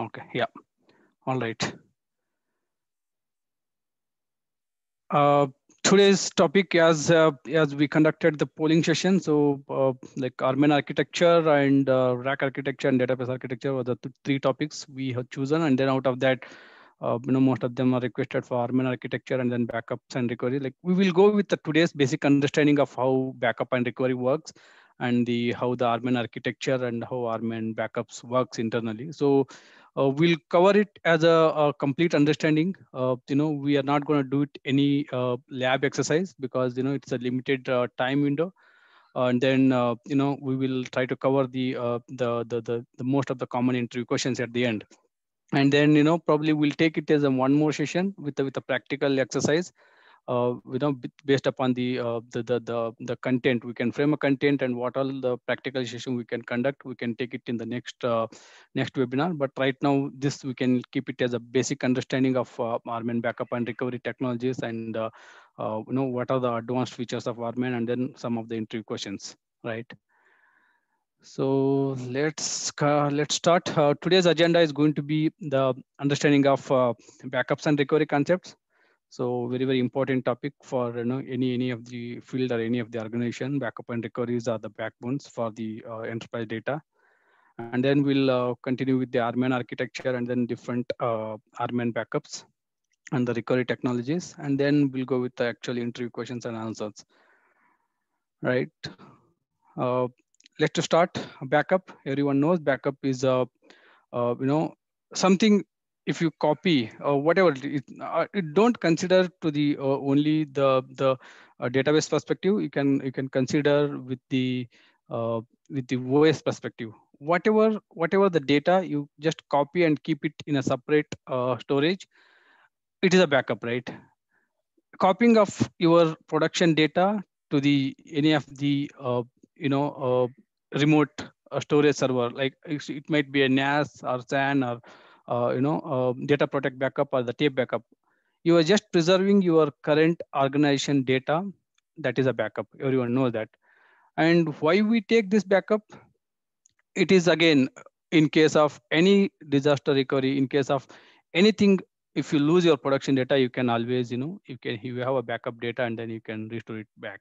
Okay, yeah, all right. Uh, today's topic as uh, as we conducted the polling session so uh, like armin architecture and uh, rack architecture and database architecture were the th three topics we have chosen and then out of that uh, you know most of them are requested for armin architecture and then backups and recovery like we will go with the today's basic understanding of how backup and recovery works and the how the armin architecture and how armin backups works internally so uh, we'll cover it as a, a complete understanding. Uh, you know, we are not going to do it any uh, lab exercise because you know it's a limited time window. Uh, and then uh, you know we will try to cover the, uh, the, the the the most of the common interview questions at the end and then you know probably we'll take it as a one more session with with a practical exercise uh, you know based upon the, uh, the, the the the content we can frame a content and what all the practical session we can conduct we can take it in the next uh, next webinar but right now this we can keep it as a basic understanding of uh, armin backup and recovery technologies and uh, uh, you know what are the advanced features of armin and then some of the interview questions right so let's uh, let's start. Uh, today's agenda is going to be the understanding of uh, backups and recovery concepts. So very, very important topic for you know, any, any of the field or any of the organization, backup and recoveries are the backbones for the uh, enterprise data. And then we'll uh, continue with the Armin architecture and then different uh, backups and the recovery technologies. And then we'll go with the actual interview questions and answers. Right. Uh, let's start backup. Everyone knows backup is a, uh, uh, you know, something if you copy or uh, whatever it, uh, it don't consider to the uh, only the the uh, database perspective you can you can consider with the uh, with the os perspective whatever whatever the data you just copy and keep it in a separate uh, storage it is a backup right copying of your production data to the any of the you know remote storage server like it, it might be a nas or san or uh, you know, uh, data protect backup or the tape backup. You are just preserving your current organization data. That is a backup. Everyone knows that. And why we take this backup? It is again, in case of any disaster recovery, in case of anything if you lose your production data you can always you know you can you have a backup data and then you can restore it back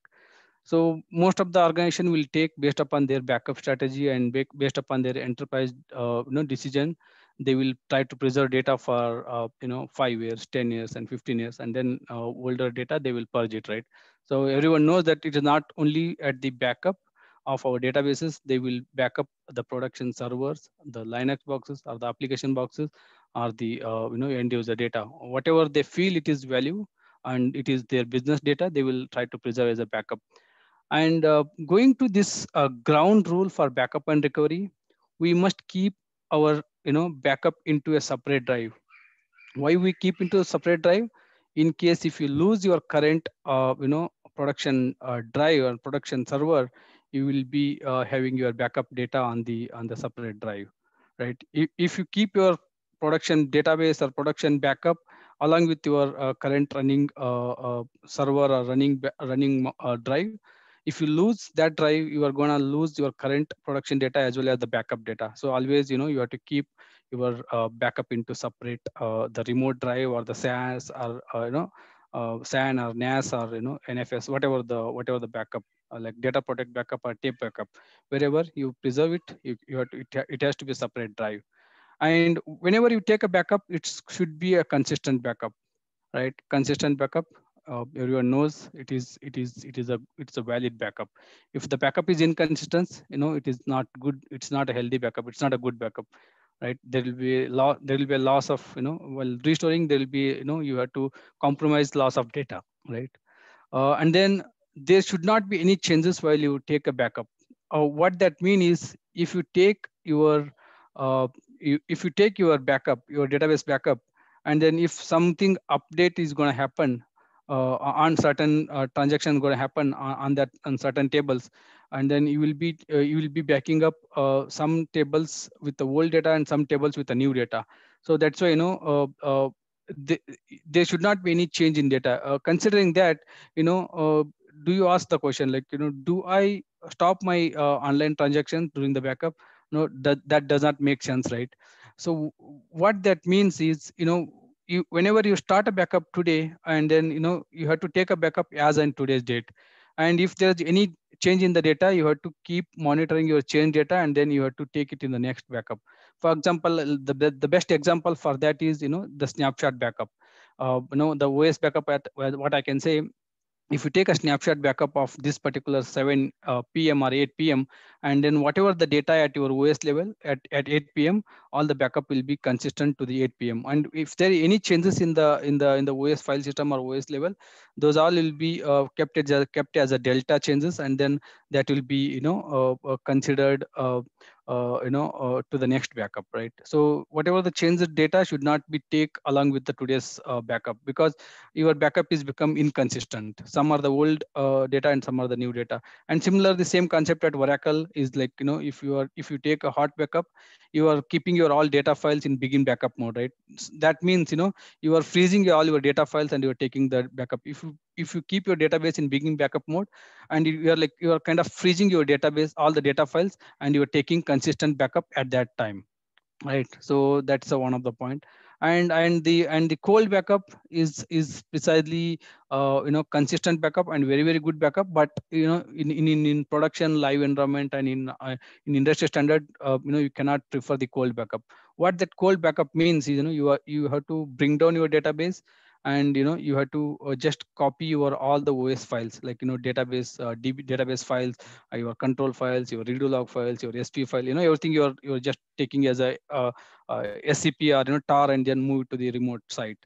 so most of the organization will take based upon their backup strategy and based upon their enterprise uh, you know decision they will try to preserve data for uh, you know five years, ten years, and fifteen years, and then uh, older data they will purge it, right? So everyone knows that it is not only at the backup of our databases, they will backup the production servers, the Linux boxes, or the application boxes, or the uh, you know end user data, whatever they feel it is value and it is their business data, they will try to preserve as a backup. And uh, going to this uh, ground rule for backup and recovery, we must keep our you know backup into a separate drive why we keep into a separate drive in case if you lose your current uh, you know production uh, drive or production server you will be uh, having your backup data on the on the separate drive right if, if you keep your production database or production backup along with your uh, current running uh, uh, server or running running drive if you lose that drive you are going to lose your current production data as well as the backup data so always you know you have to keep your uh, backup into separate uh, the remote drive or the sas or uh, you know uh, san or nas or you know nfs whatever the whatever the backup uh, like data protect backup or tape backup wherever you preserve it you, you have to, it, it has to be a separate drive and whenever you take a backup it should be a consistent backup right consistent backup uh, everyone knows it is it is it is a it's a valid backup if the backup is inconsistent you know it is not good it's not a healthy backup it's not a good backup right there will be a there will be a loss of you know while restoring there will be you know you have to compromise loss of data right uh, and then there should not be any changes while you take a backup uh, what that means is if you take your uh, if you take your backup your database backup and then if something update is going to happen uh, on certain uh, transactions going to happen on, on, that on certain tables and then you will be uh, you will be backing up uh, some tables with the old data and some tables with the new data so that's why you know uh, uh, they, there should not be any change in data considering that you know do you ask the question like you know do i stop my online transaction during the backup no that that does not make sense right so what that means is you know you whenever you start a backup today and then you know you have to take a backup as on today's date and if there's any change in the data you have to keep monitoring your change data and then you have to take it in the next backup for example the, the best example for that is you know the snapshot backup uh, you know the os backup at what i can say if you take a snapshot backup of this particular 7 uh, p.m. or 8 p.m. and then whatever the data at your OS level at, at 8 p.m. all the backup will be consistent to the 8 p.m. and if there are any changes in the in the in the OS file system or OS level those all will be uh, kept as kept as a delta changes and then that will be you know uh, uh, considered uh, you know to the next backup right so whatever the change data should not be take along with the today's backup because your backup is become inconsistent some are the old data and some are the new data and similar the same concept at oracle is like you know if you are if you take a hot backup you are keeping your all data files in begin backup mode right that means you know you are freezing all your data files and you are taking the backup if you if you keep your database in beginning backup mode and you are like you are kind of freezing your database all the data files and you are taking consistent backup at that time right so that's a, one of the point and and the and the cold backup is is precisely uh, you know consistent backup and very very good backup but you know in in in production live environment and in uh, in industry standard uh, you know you cannot prefer the cold backup what that cold backup means is you know you are you have to bring down your database and you know you had to uh, just copy your all the os files like you know database uh, DB, database files uh, your control files your redo log files your sp file you know everything you're you're just taking as a uh, uh scp or you know tar and then move to the remote site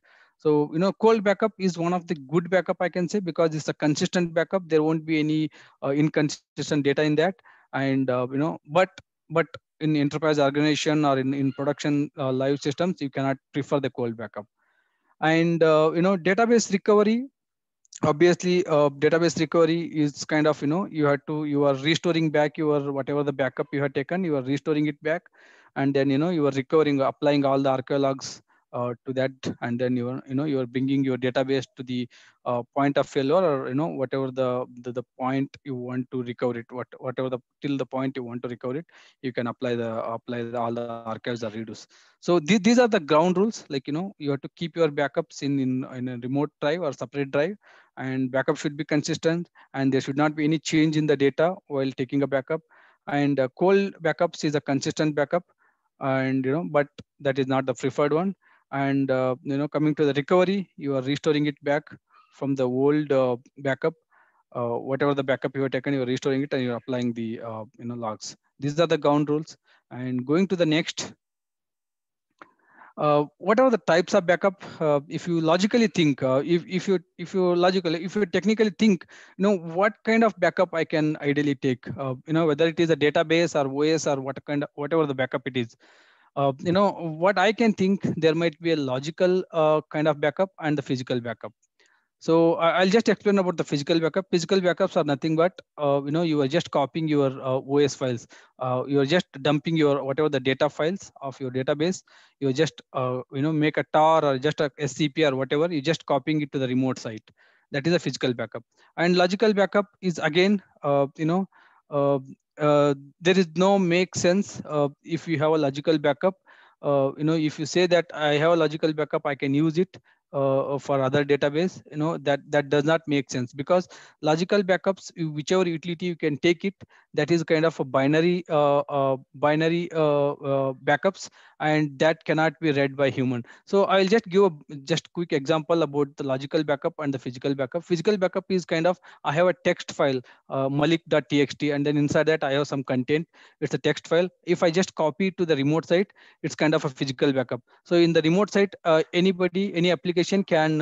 so you know cold backup is one of the good backup i can say because it's a consistent backup there won't be any uh, inconsistent data in that and uh, you know but but in enterprise organization or in, in production live systems you cannot prefer the cold backup and uh, you know database recovery obviously uh, database recovery is kind of you know you had to you are restoring back your whatever the backup you had taken you are restoring it back and then you know you are recovering applying all the archaeologs uh, to that and then you you know you're bringing your database to the uh, point of failure or you know whatever the, the, the point you want to recover it what whatever the till the point you want to recover it you can apply the apply the, all the archives or redos. so th these are the ground rules like you know you have to keep your backups in, in in a remote drive or separate drive and backup should be consistent and there should not be any change in the data while taking a backup and uh, cold backups is a consistent backup and you know but that is not the preferred one and uh, you know coming to the recovery you are restoring it back from the old uh, backup uh, whatever the backup you have taken you are restoring it and you're applying the uh, you know logs these are the ground rules and going to the next uh, what are the types of backup uh, if you logically think if, if you if you logically if you technically think you know what kind of backup i can ideally take you know whether it is a database or os or what kind of whatever the backup it is uh, you know what i can think there might be a logical uh, kind of backup and the physical backup so i'll just explain about the physical backup physical backups are nothing but uh, you know you are just copying your uh, os files uh, you are just dumping your whatever the data files of your database you just uh, you know make a tar or just a scp or whatever you just copying it to the remote site that is a physical backup and logical backup is again you know uh, uh, there is no make sense uh, if you have a logical backup. Uh, you know, if you say that I have a logical backup, I can use it uh, for other database. You know that that does not make sense because logical backups, whichever utility you can take it, that is kind of a binary uh, uh, binary uh, uh, backups and that cannot be read by human so i'll just give a just quick example about the logical backup and the physical backup physical backup is kind of i have a text file uh, malik.txt and then inside that i have some content it's a text file if i just copy to the remote site it's kind of a physical backup so in the remote site anybody any application can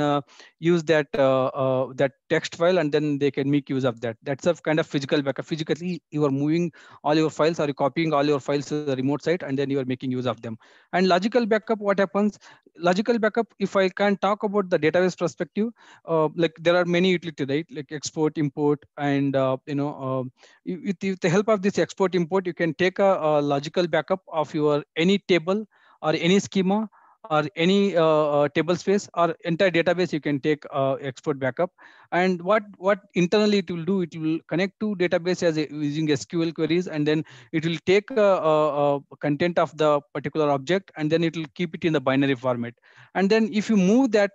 use that that text file and then they can make use of that. That's a kind of physical backup. Physically, you are moving all your files or copying all your files to the remote site and then you are making use of them. And logical backup, what happens? Logical backup, if I can talk about the database perspective, uh, like there are many utility, right? Like export, import, and uh, you know, uh, um, with, with, the help of this export import, you can take a, a logical backup of your any table or any schema or any uh, uh, table space or entire database you can take uh, export backup and what what internally it will do it will connect to database as a, using sql queries and then it will take a, uh, a, uh, content of the particular object and then it will keep it in the binary format and then if you move that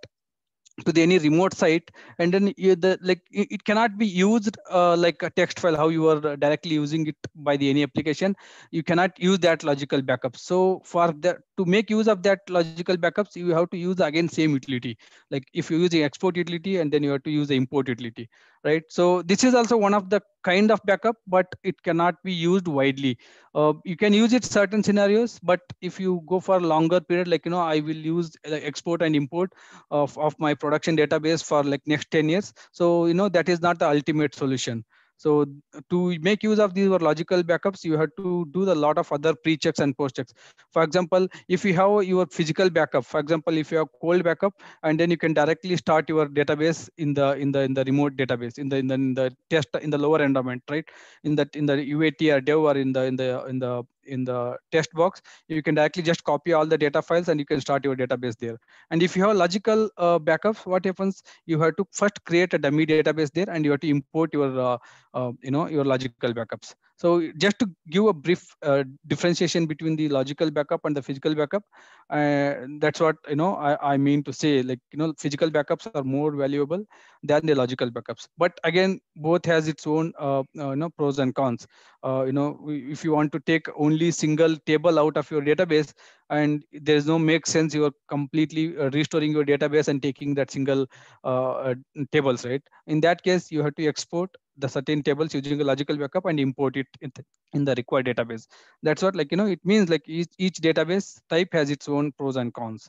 to the any remote site and then you, the like it, cannot be used uh, like a text file how you are directly using it by the any application you cannot use that logical backup so for that to make use of that logical backups you have to use again same utility like if you use the export utility and then you have to use the import utility right? So this is also one of the kind of backup, but it cannot be used widely. Uh, you can use it certain scenarios, but if you go for longer period, like, you know, I will use export and import of, of my production database for like next 10 years. So, you know, that is not the ultimate solution. So to make use of these logical backups, you have to do a lot of other pre-checks and post-checks. For example, if you have your physical backup, for example, if you have cold backup, and then you can directly start your database in the in the in the remote database in the in the, in the test in the lower environment, right? In that in the UAT or dev or in the in the in the in the test box, you can directly just copy all the data files and you can start your database there. And if you have logical uh, backups, what happens? You have to first create a dummy database there and you have to import your, uh, uh you know, your logical backups. So just to give a brief uh, differentiation between the logical backup and the physical backup, uh, that's what you know. I, I mean to say, like you know, physical backups are more valuable than the logical backups. But again, both has its own uh, uh you know pros and cons. Uh, you know, if you want to take only single table out of your database, and there is no make sense you are completely uh, restoring your database and taking that single uh, tables right in that case you have to export the certain tables using a logical backup and import it in, in the required database. That's what like, you know, it means like each, each database type has its own pros and cons,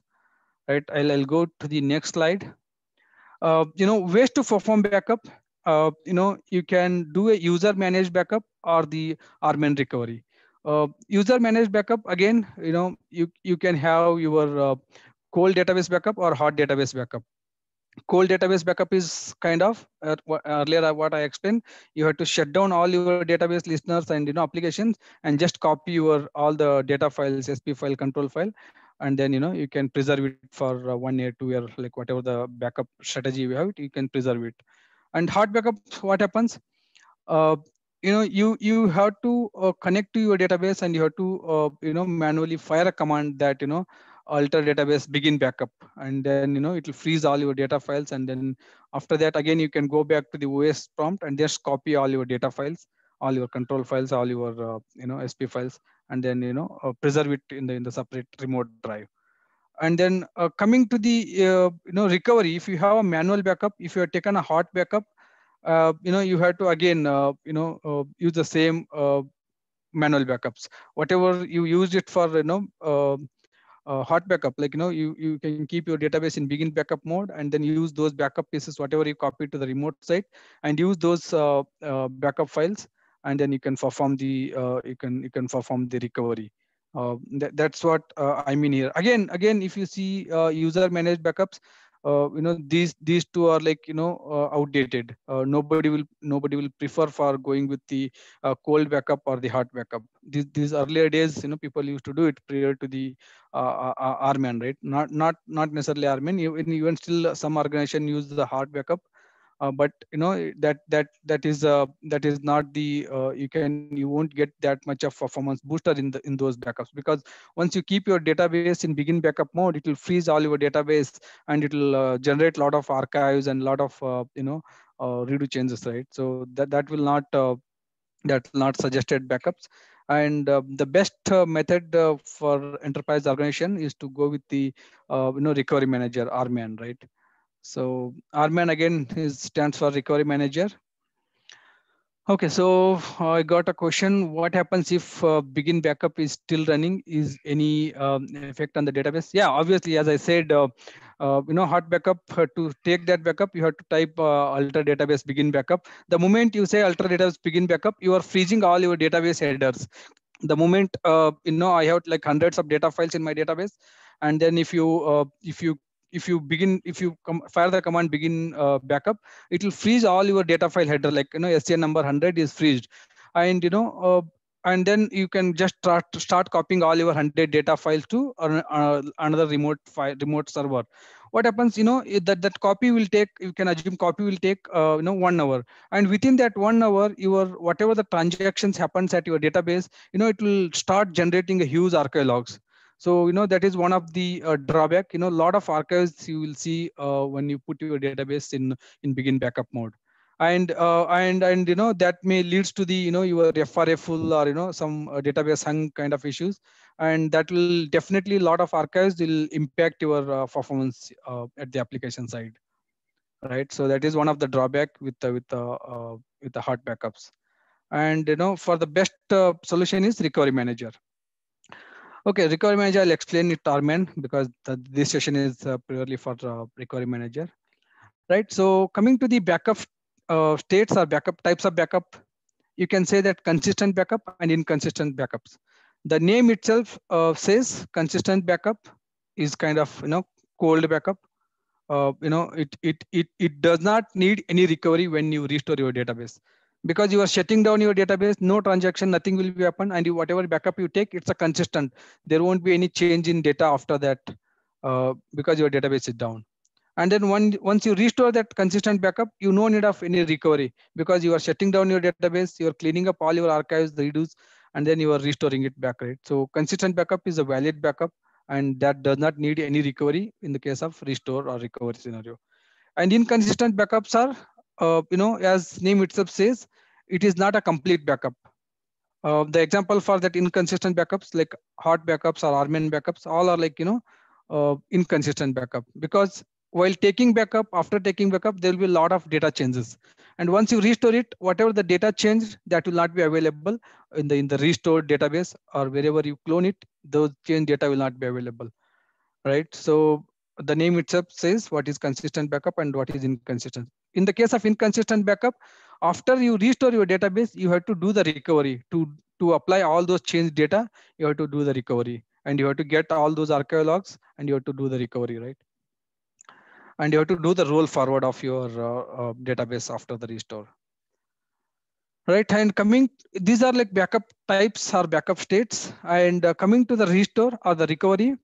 right? I'll, I'll go to the next slide. Uh, you know, ways to perform backup. Uh, you know, you can do a user managed backup or the RMAN recovery. Uh, user managed backup again, you know, you, you can have your uh, cold database backup or hot database backup cold database backup is kind of uh, earlier what I explained. You have to shut down all your database listeners and you know applications and just copy your all the data files, SP file, control file, and then you know you can preserve it for uh, one year, two year, like whatever the backup strategy you have, you can preserve it. And hard backup, what happens? Uh, you know you you have to uh, connect to your database and you have to uh, you know manually fire a command that you know alter database begin backup and then you know it will freeze all your data files and then after that again you can go back to the os prompt and just copy all your data files all your control files all your uh, you know sp files and then you know uh, preserve it in the in the separate remote drive and then uh, coming to the uh, you know recovery if you have a manual backup if you have taken a hot backup uh, you know you have to again uh, you know use the same manual backups whatever you used it for you know uh, hot backup like you know you, you can keep your database in begin backup mode and then use those backup pieces whatever you copy to the remote site and use those uh, uh, backup files and then you can perform the uh, you can you can perform the recovery uh, that, that's what uh, i mean here again again if you see user managed backups uh, you know these these two are like you know uh, outdated uh, nobody will nobody will prefer for going with the uh, cold backup or the hot backup these, these earlier days you know people used to do it prior to the uh, uh, uh armin right not not not necessarily armin even, even still some organization use the hot backup uh, but you know eh, that that that is uh, that is not the uh, you can you won't get that much of performance booster in the in those backups because once you keep your database in begin backup mode it will freeze all your database and it will uh, generate a lot of archives and a lot of uh, you know uh, redo changes right so that that will not uh, that will not suggested backups and uh, the best uh, method uh, for enterprise organization is to go with the you know recovery manager rman right so RMAN again is, stands for recovery manager. Okay, so uh, I got a question. What happens if uh, begin backup is still running? Is any um, effect on the database? Yeah, obviously, as I said, uh, uh, you know, hot backup, uh, to take that backup, you have to type alter uh, database begin backup. The moment you say alter database begin backup, you are freezing all your database headers. The moment, you know, I have like hundreds of data files in my database. And then if you, if you if you begin if you come, fire the command begin uh, backup it will freeze all your data file header like you know stn number 100 is frozen, and you know uh, and then you can just start start copying all your 100 data files to uh, another remote file, remote server what happens you know that that copy will take you can assume copy will take uh, you know one hour and within that one hour your whatever the transactions happens at your database you know it will start generating a huge archive logs so, you know, that is one of the uh, drawback, you know, a lot of archives you will see uh, when you put your database in, in begin backup mode. And, uh, and, and, you know, that may leads to the, you know, your FRA full or, you know, some uh, database hung kind of issues. And that will definitely a lot of archives will impact your uh, performance uh, at the application side. Right. So that is one of the drawback with, with, with the hard backups. And, you know, for the best solution is recovery manager Okay, recovery manager, I'll explain it Armen because the, this session is uh, purely for uh, recovery manager, right? So coming to the backup uh, states or backup types of backup, you can say that consistent backup and inconsistent backups. The name itself uh, says consistent backup is kind of, you know, cold backup. Uh, you know, it, it, it, it does not need any recovery when you restore your database because you are shutting down your database, no transaction, nothing will be happen. And you, whatever backup you take, it's a consistent. There won't be any change in data after that uh, because your database is down. And then when, once you restore that consistent backup, you no need of any recovery because you are shutting down your database, you are cleaning up all your archives, redos, and then you are restoring it back, right? So consistent backup is a valid backup and that does not need any recovery in the case of restore or recovery scenario. And inconsistent backups are uh, you know, as name itself says, it is not a complete backup. Uh, the example for that inconsistent backups like hot backups or Armin backups, all are like, you know, uh, inconsistent backup because while taking backup, after taking backup, there will be a lot of data changes. And once you restore it, whatever the data changed, that will not be available in the, in the restored database or wherever you clone it, those change data will not be available, right? So the name itself says what is consistent backup and what is inconsistent in the case of inconsistent backup, after you restore your database, you have to do the recovery. To, to apply all those changed data, you have to do the recovery. And you have to get all those archive logs and you have to do the recovery, right? And you have to do the roll forward of your uh, uh, database after the restore. Right, and coming, these are like backup types or backup states. And uh, coming to the restore or the recovery,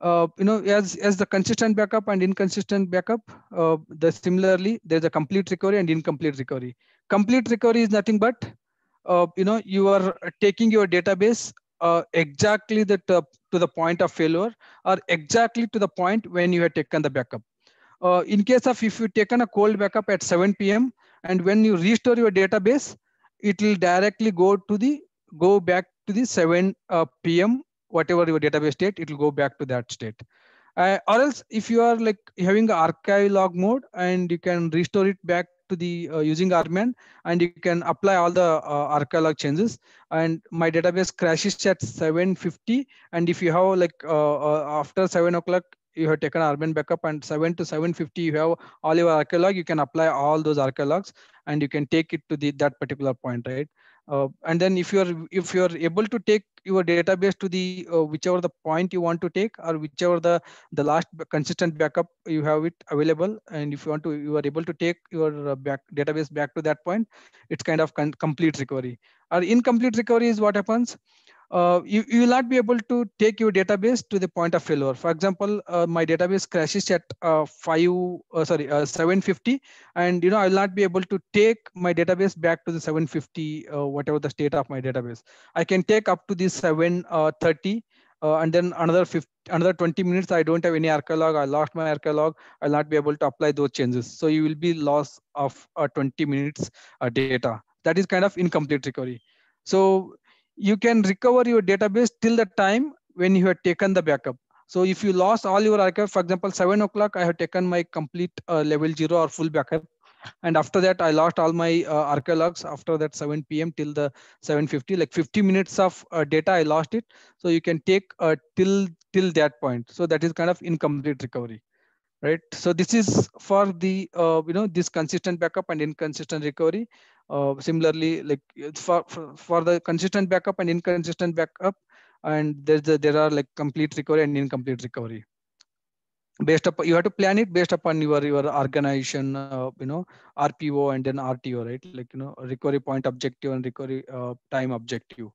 uh, you know, as, as the consistent backup and inconsistent backup, uh, the similarly, there's a complete recovery and incomplete recovery. Complete recovery is nothing but, uh, you know, you are taking your database uh, exactly the to the point of failure or exactly to the point when you have taken the backup. Uh, in case of if you've taken a cold backup at 7 p.m. and when you restore your database, it will directly go to the go back to the 7 p.m whatever your database state, it will go back to that state. Uh, or else if you are like having archive log mode and you can restore it back to the uh, using Armin and you can apply all the uh, archive log changes and my database crashes at 750 and if you have like uh, uh, after 7 o'clock you have taken Armin backup and 7 to 750 you have all your archive log you can apply all those archive logs and you can take it to the that particular point right uh, and then if you are if you are able to take your database to the uh, whichever the point you want to take or whichever the the last consistent backup you have it available and if you want to you are able to take your uh, back database back to that point it's kind of complete recovery or incomplete recovery is what happens uh, you, you will not be able to take your database to the point of failure. For example, uh, my database crashes at uh, five, uh, sorry, uh, 750, and you know I will not be able to take my database back to the 750, uh, whatever the state of my database. I can take up to the 730, and then another 50, another 20 minutes. I don't have any archive log. I lost my archive log. I'll not be able to apply those changes. So you will be loss of 20 minutes data. That is kind of incomplete recovery. So you can recover your database till the time when you have taken the backup. So if you lost all your archive, for example, seven o'clock, I have taken my complete uh, level zero or full backup. And after that, I lost all my uh, archive logs after that 7 p.m. till the 7.50, like 50 minutes of uh, data, I lost it. So you can take uh, till, till that point. So that is kind of incomplete recovery right so this is for the uh, you know this consistent backup and inconsistent recovery uh, similarly, like for, for, for the consistent backup and inconsistent backup, and there's the there are like complete recovery and incomplete recovery. Based upon you have to plan it based upon your your organization, uh, you know RPO and then RTO, right? Like you know recovery point objective and recovery uh, time objective.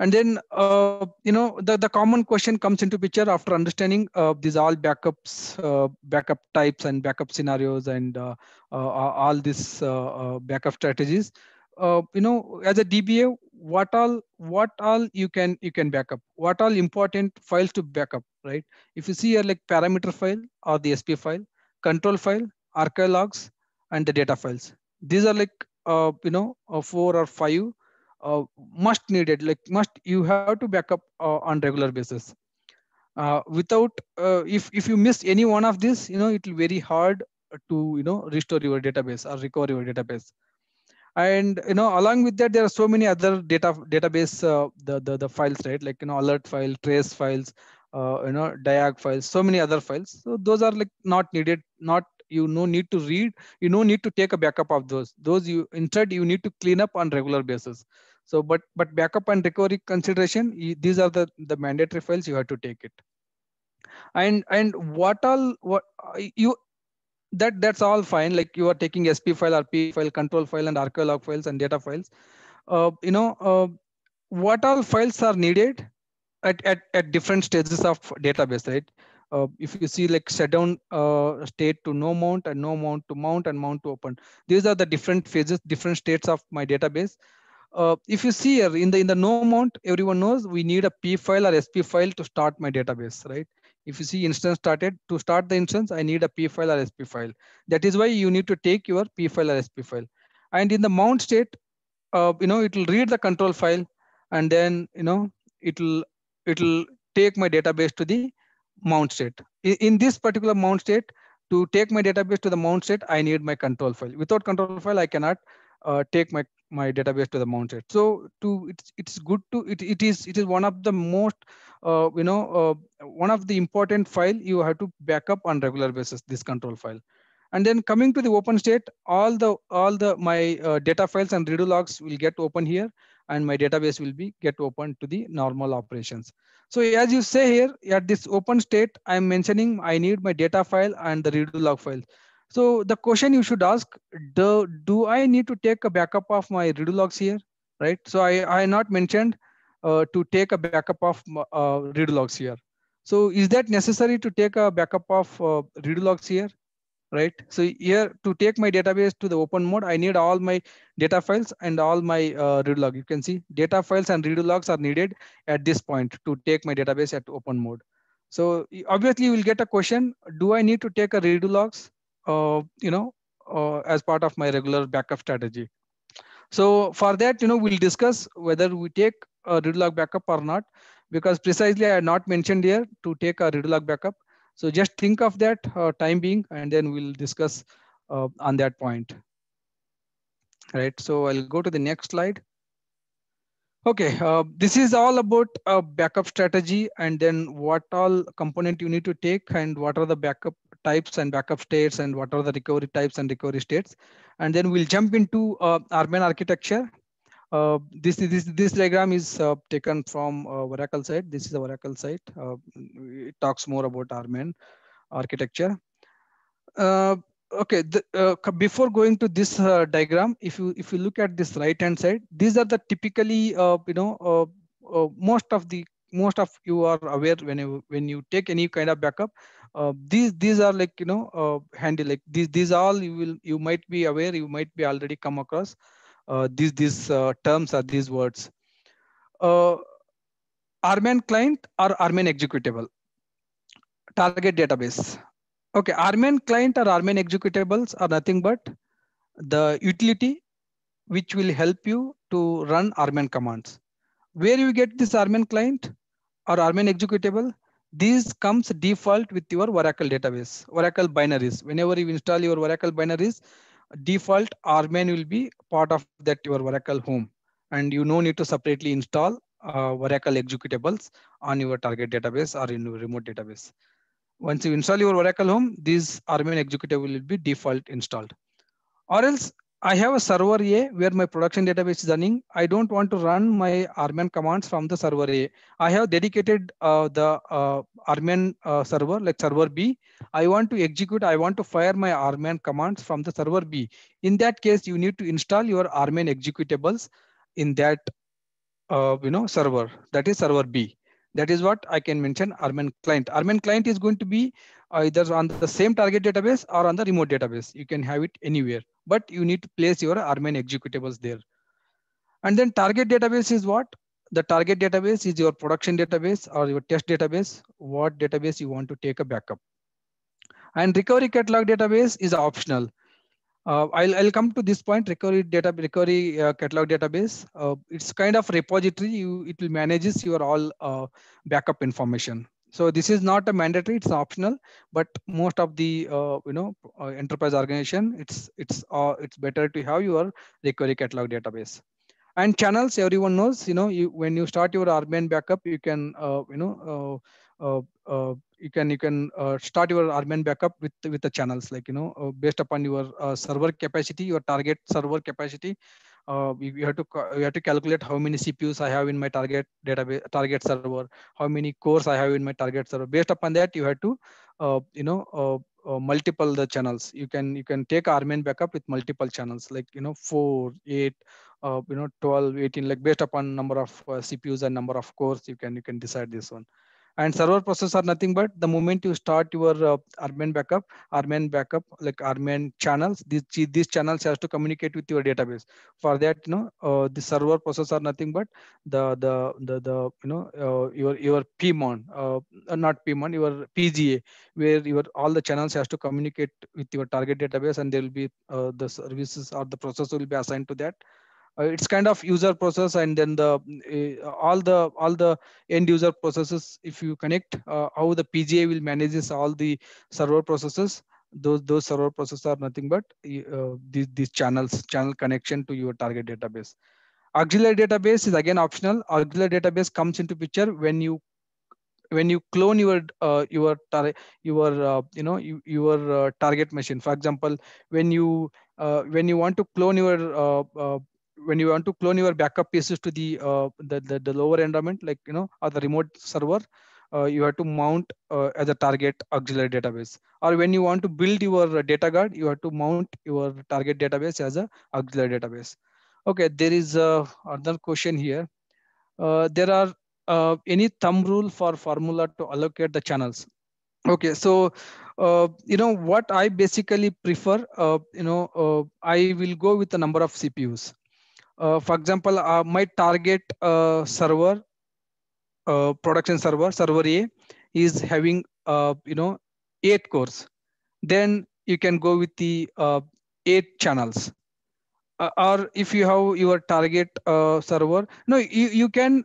And then, uh, you know, the, the common question comes into picture after understanding uh, these all backups, uh, backup types and backup scenarios and uh, uh, all these uh, backup strategies. you know, as a DBA, what all what all you can you can backup? What all important files to backup, right? If you see here like parameter file or the SP file, control file, archive logs, and the data files. These are like you know four or five uh, must needed like must you have to backup uh, on regular basis uh, without uh, if if you miss any one of this you know it will very hard to you know restore your database or recover your database and you know along with that there are so many other data database uh, the, the the files right like you know alert file trace files uh, you know diag files so many other files so those are like not needed not you no need to read you no need to take a backup of those those you instead you need to clean up on regular basis so, but but backup and recovery consideration, these are the the mandatory files you have to take it. And and what all what uh, you that that's all fine. Like you are taking SP file, RP file, control file, and archive log files and data files. Uh, you know uh, what all files are needed at, at at different stages of database, right? Uh, if you see like shutdown uh, state to no mount and no mount to mount and mount to open. These are the different phases, different states of my database. Uh, if you see here uh, in the in the no mount, everyone knows we need a P file or SP file to start my database, right? If you see instance started, to start the instance, I need a P file or SP file. That is why you need to take your P file or SP file. And in the mount state, uh, you know, it will read the control file and then, you know, it'll it'll take my database to the mount state. In, in this particular mount state, to take my database to the mount state, I need my control file. Without control file, I cannot uh, take my my database to the mounted so to it's, it's good to it, it is it is one of the most uh, you know uh, one of the important file you have to backup on regular basis this control file and then coming to the open state all the all the my uh, data files and redo logs will get open here and my database will be get open to the normal operations so as you say here at this open state i'm mentioning i need my data file and the redo log file so the question you should ask, do, do I need to take a backup of my redo logs here, right? So I, I not mentioned uh, to take a backup of uh, redo logs here. So is that necessary to take a backup of uh, redo logs here, right? So here to take my database to the open mode, I need all my data files and all my uh, redo log. You can see data files and redo logs are needed at this point to take my database at open mode. So obviously you will get a question, do I need to take a redo logs? Uh, you know, uh, as part of my regular backup strategy. So for that, you know, we'll discuss whether we take a read log backup or not, because precisely I had not mentioned here to take a read log backup. So just think of that uh, time being, and then we'll discuss uh, on that point. Right. so I'll go to the next slide. Okay, uh, this is all about a backup strategy and then what all component you need to take and what are the backup types and backup states and what are the recovery types and recovery states. And then we'll jump into uh, our main architecture. Uh, this, this, this diagram is uh, taken from uh, Oracle site. This is the Oracle site. Uh, it talks more about our main architecture. Uh, okay, the, before going to this diagram, if you if you look at this right hand side, these are the typically you know most of the most of you are aware when you when you take any kind of backup uh, these these are like you know uh, handy like these these all you will you might be aware you might be already come across uh, these these uh, terms or these words uh, armin client or armin executable target database okay armin client or armin executables are nothing but the utility which will help you to run armin commands where you get this armin client or Armin executable, these comes default with your Oracle database, Oracle binaries. Whenever you install your Oracle binaries, default Armin will be part of that your Oracle home. And you no need to separately install uh, Oracle executables on your target database or in your remote database. Once you install your Oracle home, these Armin executable will be default installed. Or else I have a server A where my production database is running. I don't want to run my ARMEN commands from the server A. I have dedicated uh, the uh, Armin uh, server, like server B. I want to execute, I want to fire my ARMEN commands from the server B. In that case, you need to install your ARMEN executables in that uh, you know server. That is server B. That is what I can mention Armin client. Armin client is going to be either on the same target database or on the remote database. You can have it anywhere but you need to place your Armin executables there. And then target database is what? The target database is your production database or your test database, what database you want to take a backup. And recovery catalog database is optional. Uh, I'll, I'll come to this point, recovery data, recovery uh, catalog database. Uh, it's kind of repository. You, it will manages your all uh, backup information so this is not a mandatory it's optional but most of the uh, you know uh, enterprise organization it's it's uh, it's better to have your recovery catalog database and channels everyone knows you know you, when you start your rbn backup you can uh, you know uh, uh, you can you can start your rbn backup with with the channels like you know based upon your server capacity your target server capacity uh, you, have to you have to calculate how many CPUs I have in my target database target server, how many cores I have in my target server. Based upon that, you have to uh, you know uh, uh multiple the channels. You can you can take RMN backup with multiple channels like you know four, eight, uh, you know 12, 18, like based upon number of uh, CPUs and number of cores, you can you can decide this one. And server process are nothing but the moment you start your uh, backup, Armin backup, like Armin channels, these, these channels has to communicate with your database. For that, you know, uh, the server process are nothing but the, the, the, the you know, uh, your, your PMON, uh, not PMON, your PGA, where your all the channels has to communicate with your target database and there will be uh, the services or the process will be assigned to that. Uh, it's kind of user process and then the uh, all the all the end user processes if you connect uh, how the pga will manages all the server processes those those server processes are nothing but these these channels channel connection to your target database auxiliary database is again optional auxiliary database comes into picture when you when you clone your uh, your tar- your uh, you know you, your uh, target machine for example when you when you want to clone your when you want to clone your backup pieces to the uh, the, the, the lower environment, like you know, or the remote server, uh, you have to mount uh, as a target auxiliary database. Or when you want to build your uh, data guard, you have to mount your target database as a auxiliary database. Okay, there is uh, another question here. Uh, there are any thumb rule for formula to allocate the channels? Okay, so you know what I basically prefer. you know, I will go with the number of CPUs uh, for example, uh, my target uh, server, uh, production server, server A is having, uh, you know, eight cores. Then you can go with the eight channels. or if you have your target server, no, you, you can,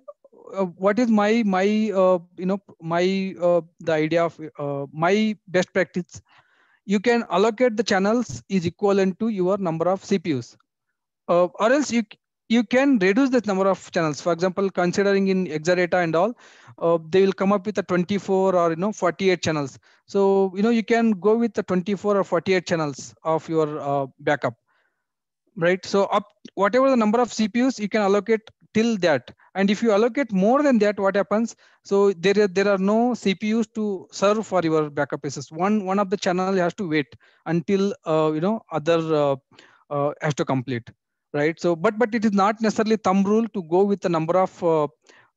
what is my, my you know, my, the idea of my best practice, you can allocate the channels is equivalent to your number of CPUs. Uh, or else you you can reduce this number of channels. For example, considering in Exadata and all, uh, they will come up with a 24 or you know 48 channels. So you know you can go with the 24 or 48 channels of your uh, backup, right? So up whatever the number of CPUs you can allocate till that. And if you allocate more than that, what happens? So there there are no CPUs to serve for your backup pieces. One one of the channel has to wait until uh, you know other uh, uh, has to complete right? So, but but it is not necessarily thumb rule to go with the number of uh,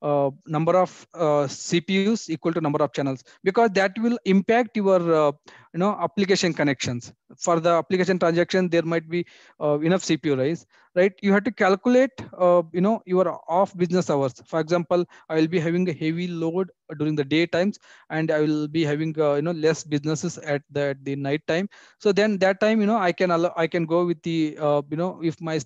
uh, number of uh, CPUs equal to number of channels because that will impact your uh, you know application connections for the application transaction there might be uh, enough cpu rise right you have to calculate uh, you know your off business hours for example i will be having a heavy load during the day times and i will be having uh, you know less businesses at the at the night time so then that time you know i can allow i can go with the uh, you know if my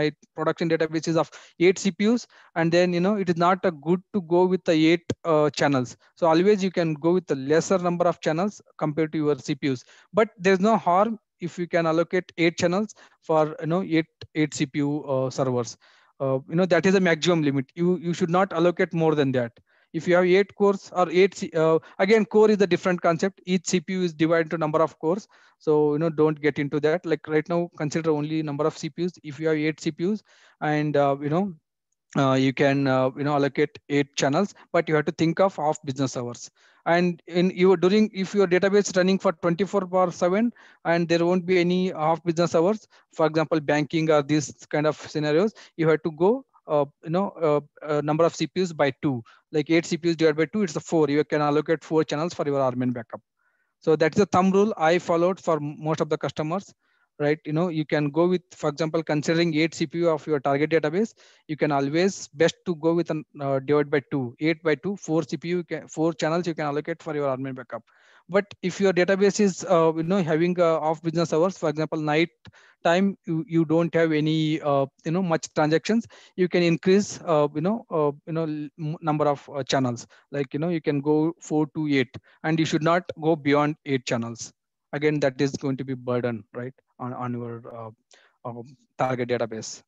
my production database is of 8 cpus and then you know it is not a good to go with the 8 uh, channels so always you can go with the lesser number of channels compared to your CPUs. But there's no harm if you can allocate eight channels for you know eight eight CPU uh, servers. Uh, you know that is a maximum limit. You you should not allocate more than that. If you have eight cores or eight uh, again core is a different concept. Each CPU is divided into number of cores. So you know don't get into that. Like right now consider only number of CPUs. If you have eight CPUs and uh, you know uh, you can uh, you know allocate eight channels but you have to think of off business hours and in you during if your database running for 24 bar 7 and there won't be any half business hours for example banking or these kind of scenarios you have to go uh, you know uh, uh, number of cpus by 2 like 8 cpus divided by 2 it's a 4 you can allocate four channels for your admin backup so that's the thumb rule i followed for most of the customers right you know you can go with for example considering 8 cpu of your target database you can always best to go with an uh, divide by 2 8 by 2 4 cpu can, 4 channels you can allocate for your admin backup but if your database is uh, you know having uh, off business hours for example night time you, you don't have any uh, you know much transactions you can increase uh, you know uh, you know number of uh, channels like you know you can go 4 to 8 and you should not go beyond 8 channels again that is going to be burden right on, on your uh, um, target database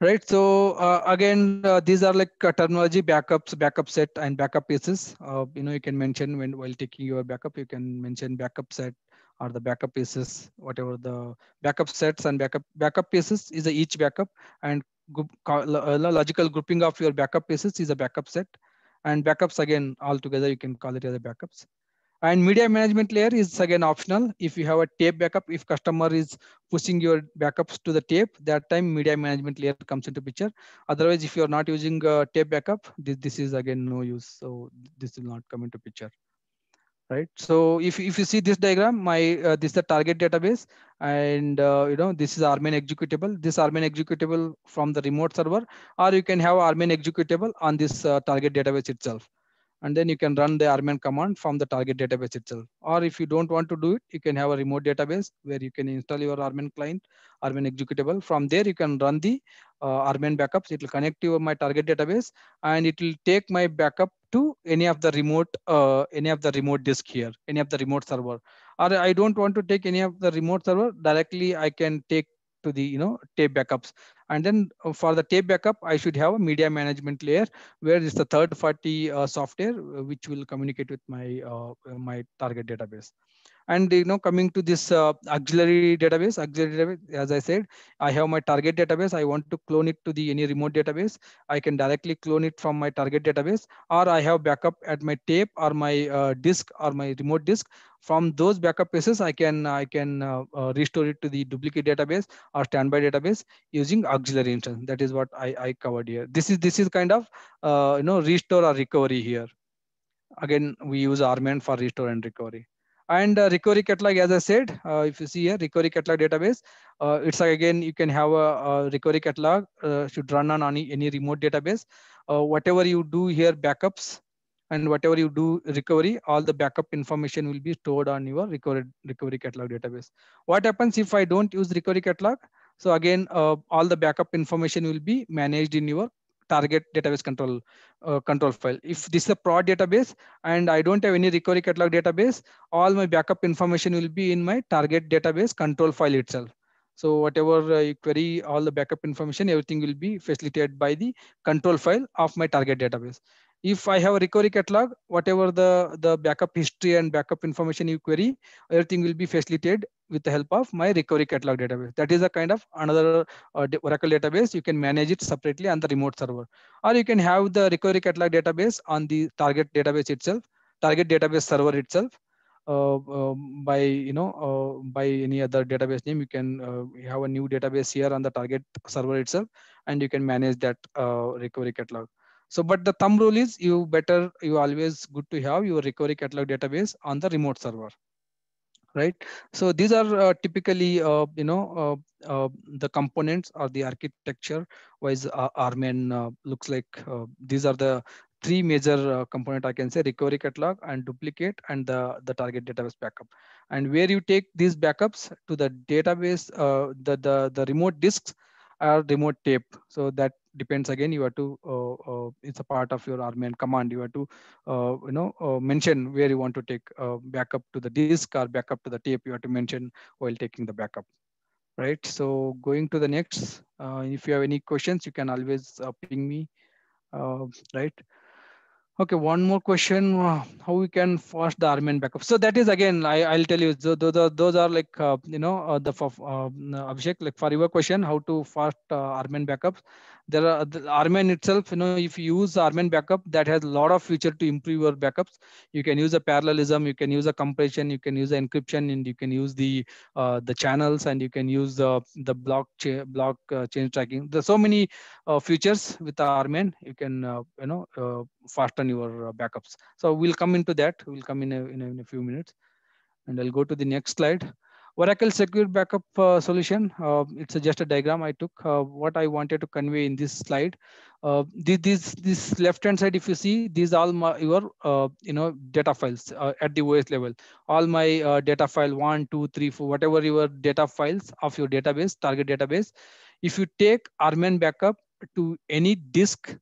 right so uh, again uh, these are like uh, terminology backups backup set and backup pieces uh, you know you can mention when while taking your backup you can mention backup set or the backup pieces whatever the backup sets and backup backup pieces is a each backup and group, uh, logical grouping of your backup pieces is a backup set and backups again all together you can call it as a backups and media management layer is again optional. If you have a tape backup, if customer is pushing your backups to the tape, that time media management layer comes into picture. Otherwise, if you're not using tape backup, this, this is again no use. So this will not come into picture. Right. So if, if you see this diagram, my uh, this is the target database and uh, you know this is our main executable. This our main executable from the remote server or you can have our main executable on this uh, target database itself and then you can run the Armin command from the target database itself. Or if you don't want to do it, you can have a remote database where you can install your Armin client, Armin executable. From there, you can run the uh, Armin backups. It will connect to my target database and it will take my backup to any of the remote, uh, any of the remote disk here, any of the remote server. Or I don't want to take any of the remote server directly. I can take to the you know tape backups and then uh, for the tape backup, I should have a media management layer where is the third party uh, software, uh, which will communicate with my, my target database. And you know, coming to this uh, auxiliary database, auxiliary database, as I said, I have my target database. I want to clone it to the any remote database. I can directly clone it from my target database, or I have backup at my tape or my uh, disk or my remote disk. From those backup pieces, I can I can uh, uh, restore it to the duplicate database or standby database using auxiliary instance. That is what I, I covered here. This is this is kind of uh, you know restore or recovery here again we use rman for restore and recovery and uh, recovery catalog as i said uh, if you see a recovery catalog database uh, it's like again you can have a, a recovery catalog uh, should run on any, any remote database uh, whatever you do here backups and whatever you do recovery all the backup information will be stored on your recovery recovery catalog database what happens if i don't use recovery catalog so again uh, all the backup information will be managed in your target database control uh, control file. If this is a prod database and I don't have any recovery catalog database, all my backup information will be in my target database control file itself. So whatever uh, you query, all the backup information, everything will be facilitated by the control file of my target database. If I have a recovery catalog, whatever the, the backup history and backup information you query, everything will be facilitated with the help of my recovery catalog database. That is a kind of another uh, Oracle database. You can manage it separately on the remote server, or you can have the recovery catalog database on the target database itself, target database server itself. Uh, um, by you know uh, by any other database name you can uh, have a new database here on the target server itself and you can manage that uh, recovery catalog so but the thumb rule is you better you always good to have your recovery catalog database on the remote server right? So these are uh, typically, uh, you know, uh, uh the components or the architecture wise uh, main uh, looks like uh, these are the three major component I can say recovery catalog and duplicate and the, the target database backup. And where you take these backups to the database, the, the, the remote disks or remote tape. So that depends again you have to uh, uh, it's a part of your army and command you have to uh, you know uh, mention where you want to take uh, backup to the disk or backup to the tape you have to mention while taking the backup right so going to the next uh, if you have any questions you can always ping me right Okay, one more question: How we can force the army and backup? So that is again, I, will tell you. those are, those are like uh, you know uh, the uh, like for your question, how to fast uh, and backups there are the Armin itself, you know, if you use Armin backup, that has a lot of feature to improve your backups. You can use a parallelism, you can use a compression, you can use encryption, and you can use the uh, the channels, and you can use the the block cha block uh, change tracking. There's so many uh, features with Armin. You can uh, you know uh, fasten your uh, backups. So we'll come into that. We'll come in a, in a, in a few minutes, and I'll go to the next slide. Oracle Secure Backup uh, solution, uh, it's just a diagram I took. Uh, what I wanted to convey in this slide, uh, this this left hand side, if you see, these all my your uh, you know data files at the OS level. All my data file one, two, three, four, whatever your data files of your database, target database. If you take Armin backup to any disk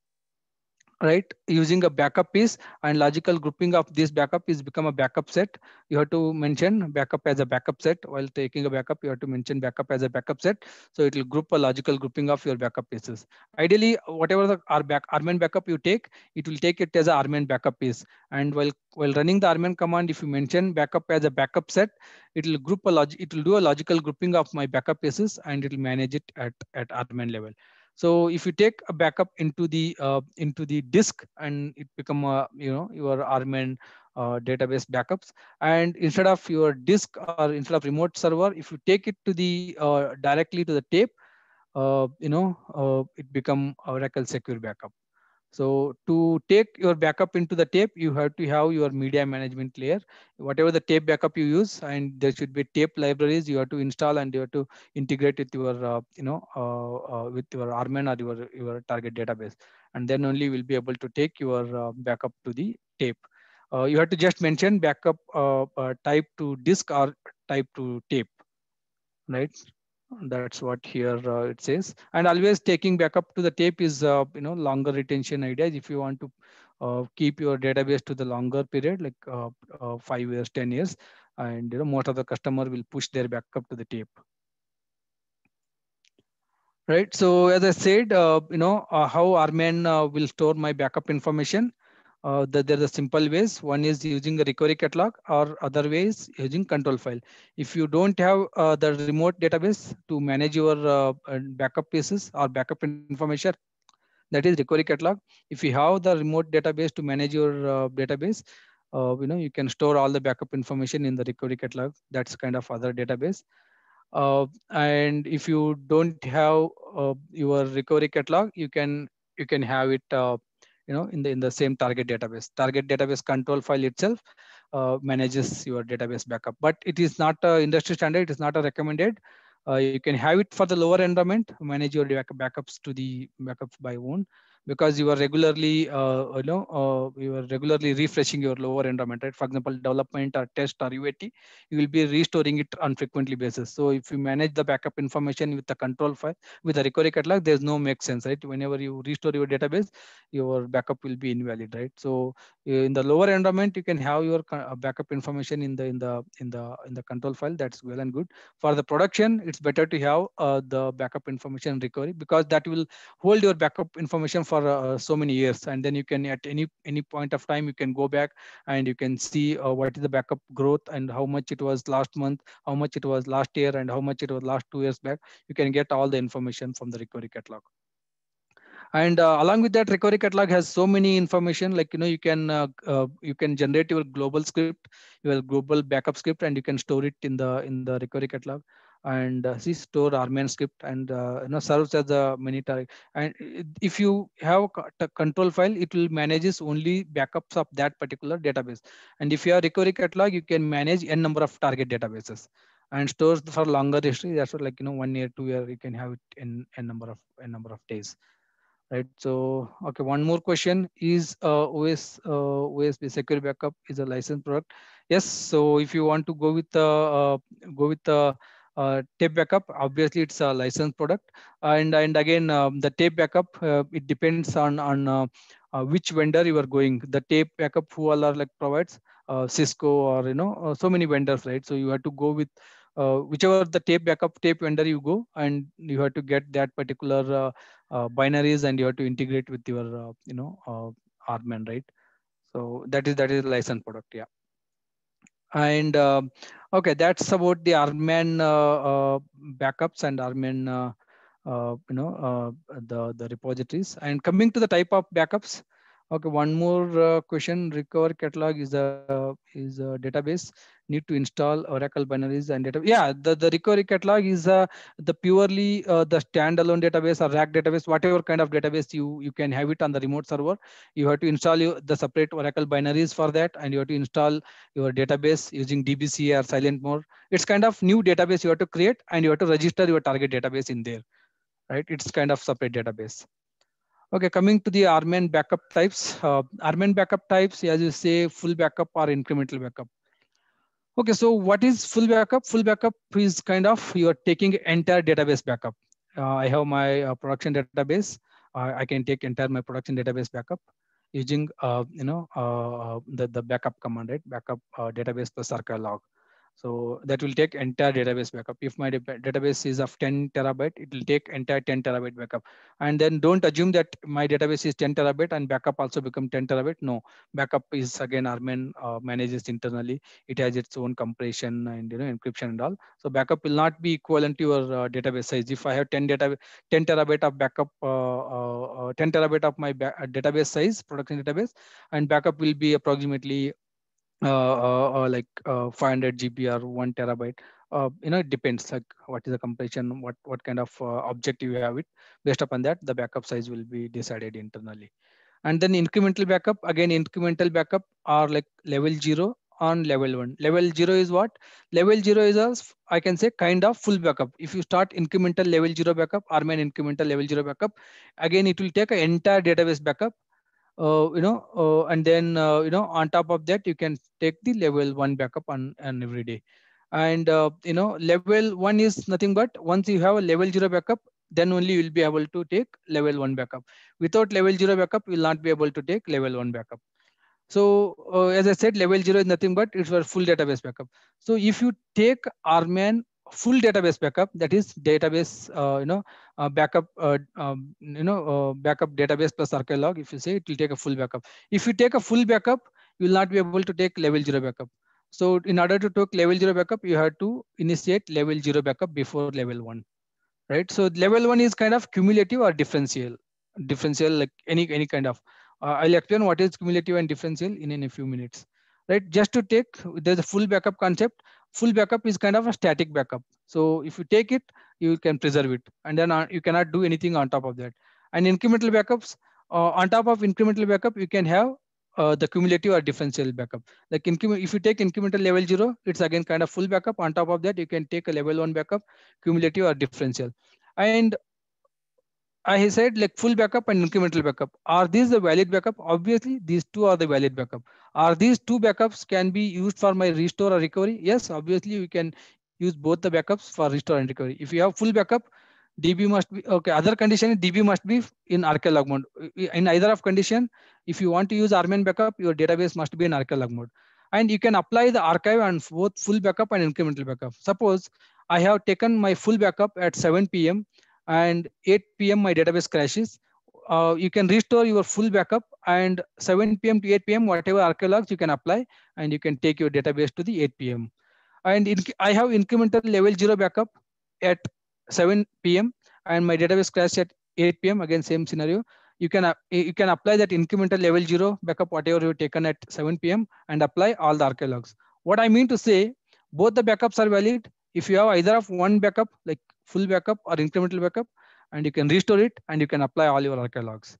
right using a backup piece and logical grouping of this backup is become a backup set you have to mention backup as a backup set while taking a backup you have to mention backup as a backup set so it will group a logical grouping of your backup pieces ideally whatever the our back backup you take it will take it as a armin backup piece and while while running the armin command if you mention backup as a backup set it will group a log it will do a logical grouping of my backup pieces and it will manage it at at armin level so if you take a backup into the uh, into the disk and it become a, you know your Armin uh, database backups and instead of your disk or instead of remote server, if you take it to the uh, directly to the tape, uh, you know uh, it become Oracle Secure Backup. So to take your backup into the tape, you have to have your media management layer, whatever the tape backup you use, and there should be tape libraries you have to install and you have to integrate with your, uh, you know, uh, uh, with your Armin or your, your target database. And then only you will be able to take your uh, backup to the tape. Uh, you have to just mention backup uh, type to disk or type to tape, right? that's what here uh, it says and always taking backup to the tape is uh, you know longer retention ideas if you want to uh, keep your database to the longer period like uh, uh, five years ten years and you know most of the customer will push their backup to the tape right so as i said uh, you know how men will store my backup information uh, the, there are the simple ways. One is using the recovery catalog or other ways using control file. If you don't have uh, the remote database to manage your uh, backup pieces or backup information, that is recovery catalog. If you have the remote database to manage your uh, database, uh, you know, you can store all the backup information in the recovery catalog. That's kind of other database. Uh, and if you don't have your recovery catalog, you can you can have it you know in the in the same target database target database control file itself uh, manages your database backup but it is not a industry standard it is not a recommended uh, you can have it for the lower environment manage your backups to the backups by own because you are regularly, uh, you know, uh, you are regularly refreshing your lower environment, right? For example, development or test or UAT, you will be restoring it on frequently basis. So if you manage the backup information with the control file, with the recovery catalog, there's no make sense, right? Whenever you restore your database, your backup will be invalid, right? So eh, in the lower environment, you can have your uh, backup information in the in the in the in the control file. That's well and good. For the production, it's better to have uh, the backup information recovery because that will hold your backup information for uh, so many years and then you can at any any point of time you can go back and you can see uh, what is the backup growth and how much it was last month how much it was last year and how much it was last two years back you can get all the information from the recovery catalog and uh, along with that recovery catalog has so many information like you know you can uh, uh, you can generate your global script your global backup script and you can store it in the in the recovery catalog and uh, she store our main script and uh, you know serves as a mini target and if you have a control file it will manages only backups of that particular database and if you have recovery catalog you can manage n number of target databases and stores for longer history that's what like you know one year two year you can have it in a number of a number of days right so okay one more question is uh, os uh, osb secure backup is a licensed product yes so if you want to go with the uh, uh, go with the uh, uh, tape backup obviously it's a licensed product and and again um, the tape backup uh, it depends on on uh, uh which vendor you are going the tape backup who all are like provides uh, cisco or you know so many vendors right so you have to go with whichever the tape backup tape vendor you go and you have to get that particular binaries and you have to integrate with your you know uh, right so that is that is licensed product yeah and um, okay that's about the armen uh, uh, backups and armen, uh, uh, you know uh, the the repositories and coming to the type of backups Okay, one more uh, question. Recover catalog is a is a database. Need to install Oracle binaries and data. Yeah, the, the recovery catalog is uh, the purely uh, the standalone database or rack database, whatever kind of database you you can have it on the remote server. You have to install your, the separate Oracle binaries for that, and you have to install your database using DBCA or Silent mode. It's kind of new database you have to create, and you have to register your target database in there. Right? It's kind of separate database. Okay, coming to the Armin backup types. Uh, Armin backup types, as you say, full backup or incremental backup. Okay, so what is full backup? Full backup is kind of you are taking entire database backup. Uh, I have my uh, production database. Uh, I can take entire my production database backup using uh, you know uh, the the backup command, right? Backup uh, database plus archive log. So that will take entire database backup. If my database is of 10 terabyte, it will take entire 10 terabyte backup. And then don't assume that my database is 10 terabyte and backup also become 10 terabyte. No, backup is again Armin uh, manages internally. It has its own compression and you know encryption and all. So backup will not be equivalent to your uh, database size. If I have 10 data 10 terabyte of backup, uh, uh, uh 10 terabyte of my uh, database size, production database, and backup will be approximately uh, uh, uh, like uh, 500 GB or one terabyte. Uh, you know, it depends like what is the compression, what what kind of uh, objective you have it. Based upon that, the backup size will be decided internally. And then incremental backup, again, incremental backup are like level zero on level one. Level zero is what? Level zero is a, I can say kind of full backup. If you start incremental level zero backup or main incremental level zero backup, again, it will take an entire database backup uh, you know, uh, and then, uh, you know, on top of that, you can take the level one backup on, on every day. And, you know, level one is nothing but once you have a level zero backup, then only you'll be able to take level one backup. Without level zero backup, you'll not be able to take level one backup. So uh, as I said, level zero is nothing but it's a full database backup. So if you take RMAN full database backup that is database uh, you know uh, backup uh, um, you know uh, backup database plus archive log if you say it will take a full backup if you take a full backup you will not be able to take level 0 backup so in order to take level 0 backup you have to initiate level 0 backup before level 1 right so level 1 is kind of cumulative or differential differential like any any kind of uh, i'll explain what is cumulative and differential in, in a few minutes right just to take there's a full backup concept full backup is kind of a static backup. So if you take it, you can preserve it. And then uh, you cannot do anything on top of that. And incremental backups, uh, on top of incremental backup, you can have uh, the cumulative or differential backup. Like if you take incremental level zero, it's again kind of full backup. On top of that, you can take a level one backup, cumulative or differential. And I said like full backup and incremental backup. Are these the valid backup? Obviously, these two are the valid backup. Are these two backups can be used for my restore or recovery? Yes, obviously we can use both the backups for restore and recovery. If you have full backup, DB must be, okay, other condition, DB must be in archive log mode. In either of condition, if you want to use Armin backup, your database must be in archive log mode. And you can apply the archive on both full backup and incremental backup. Suppose I have taken my full backup at 7 p.m and 8 p.m. my database crashes. Uh, you can restore your full backup and 7 p.m. to 8 p.m. whatever archive logs you can apply and you can take your database to the 8 p.m. And in, I have incremental level zero backup at 7 p.m. and my database crashed at 8 p.m. Again, same scenario. You can uh, you can apply that incremental level zero backup whatever you've taken at 7 p.m. and apply all the archive logs. What I mean to say, both the backups are valid. If you have either of one backup, like full backup or incremental backup, and you can restore it and you can apply all your archive logs,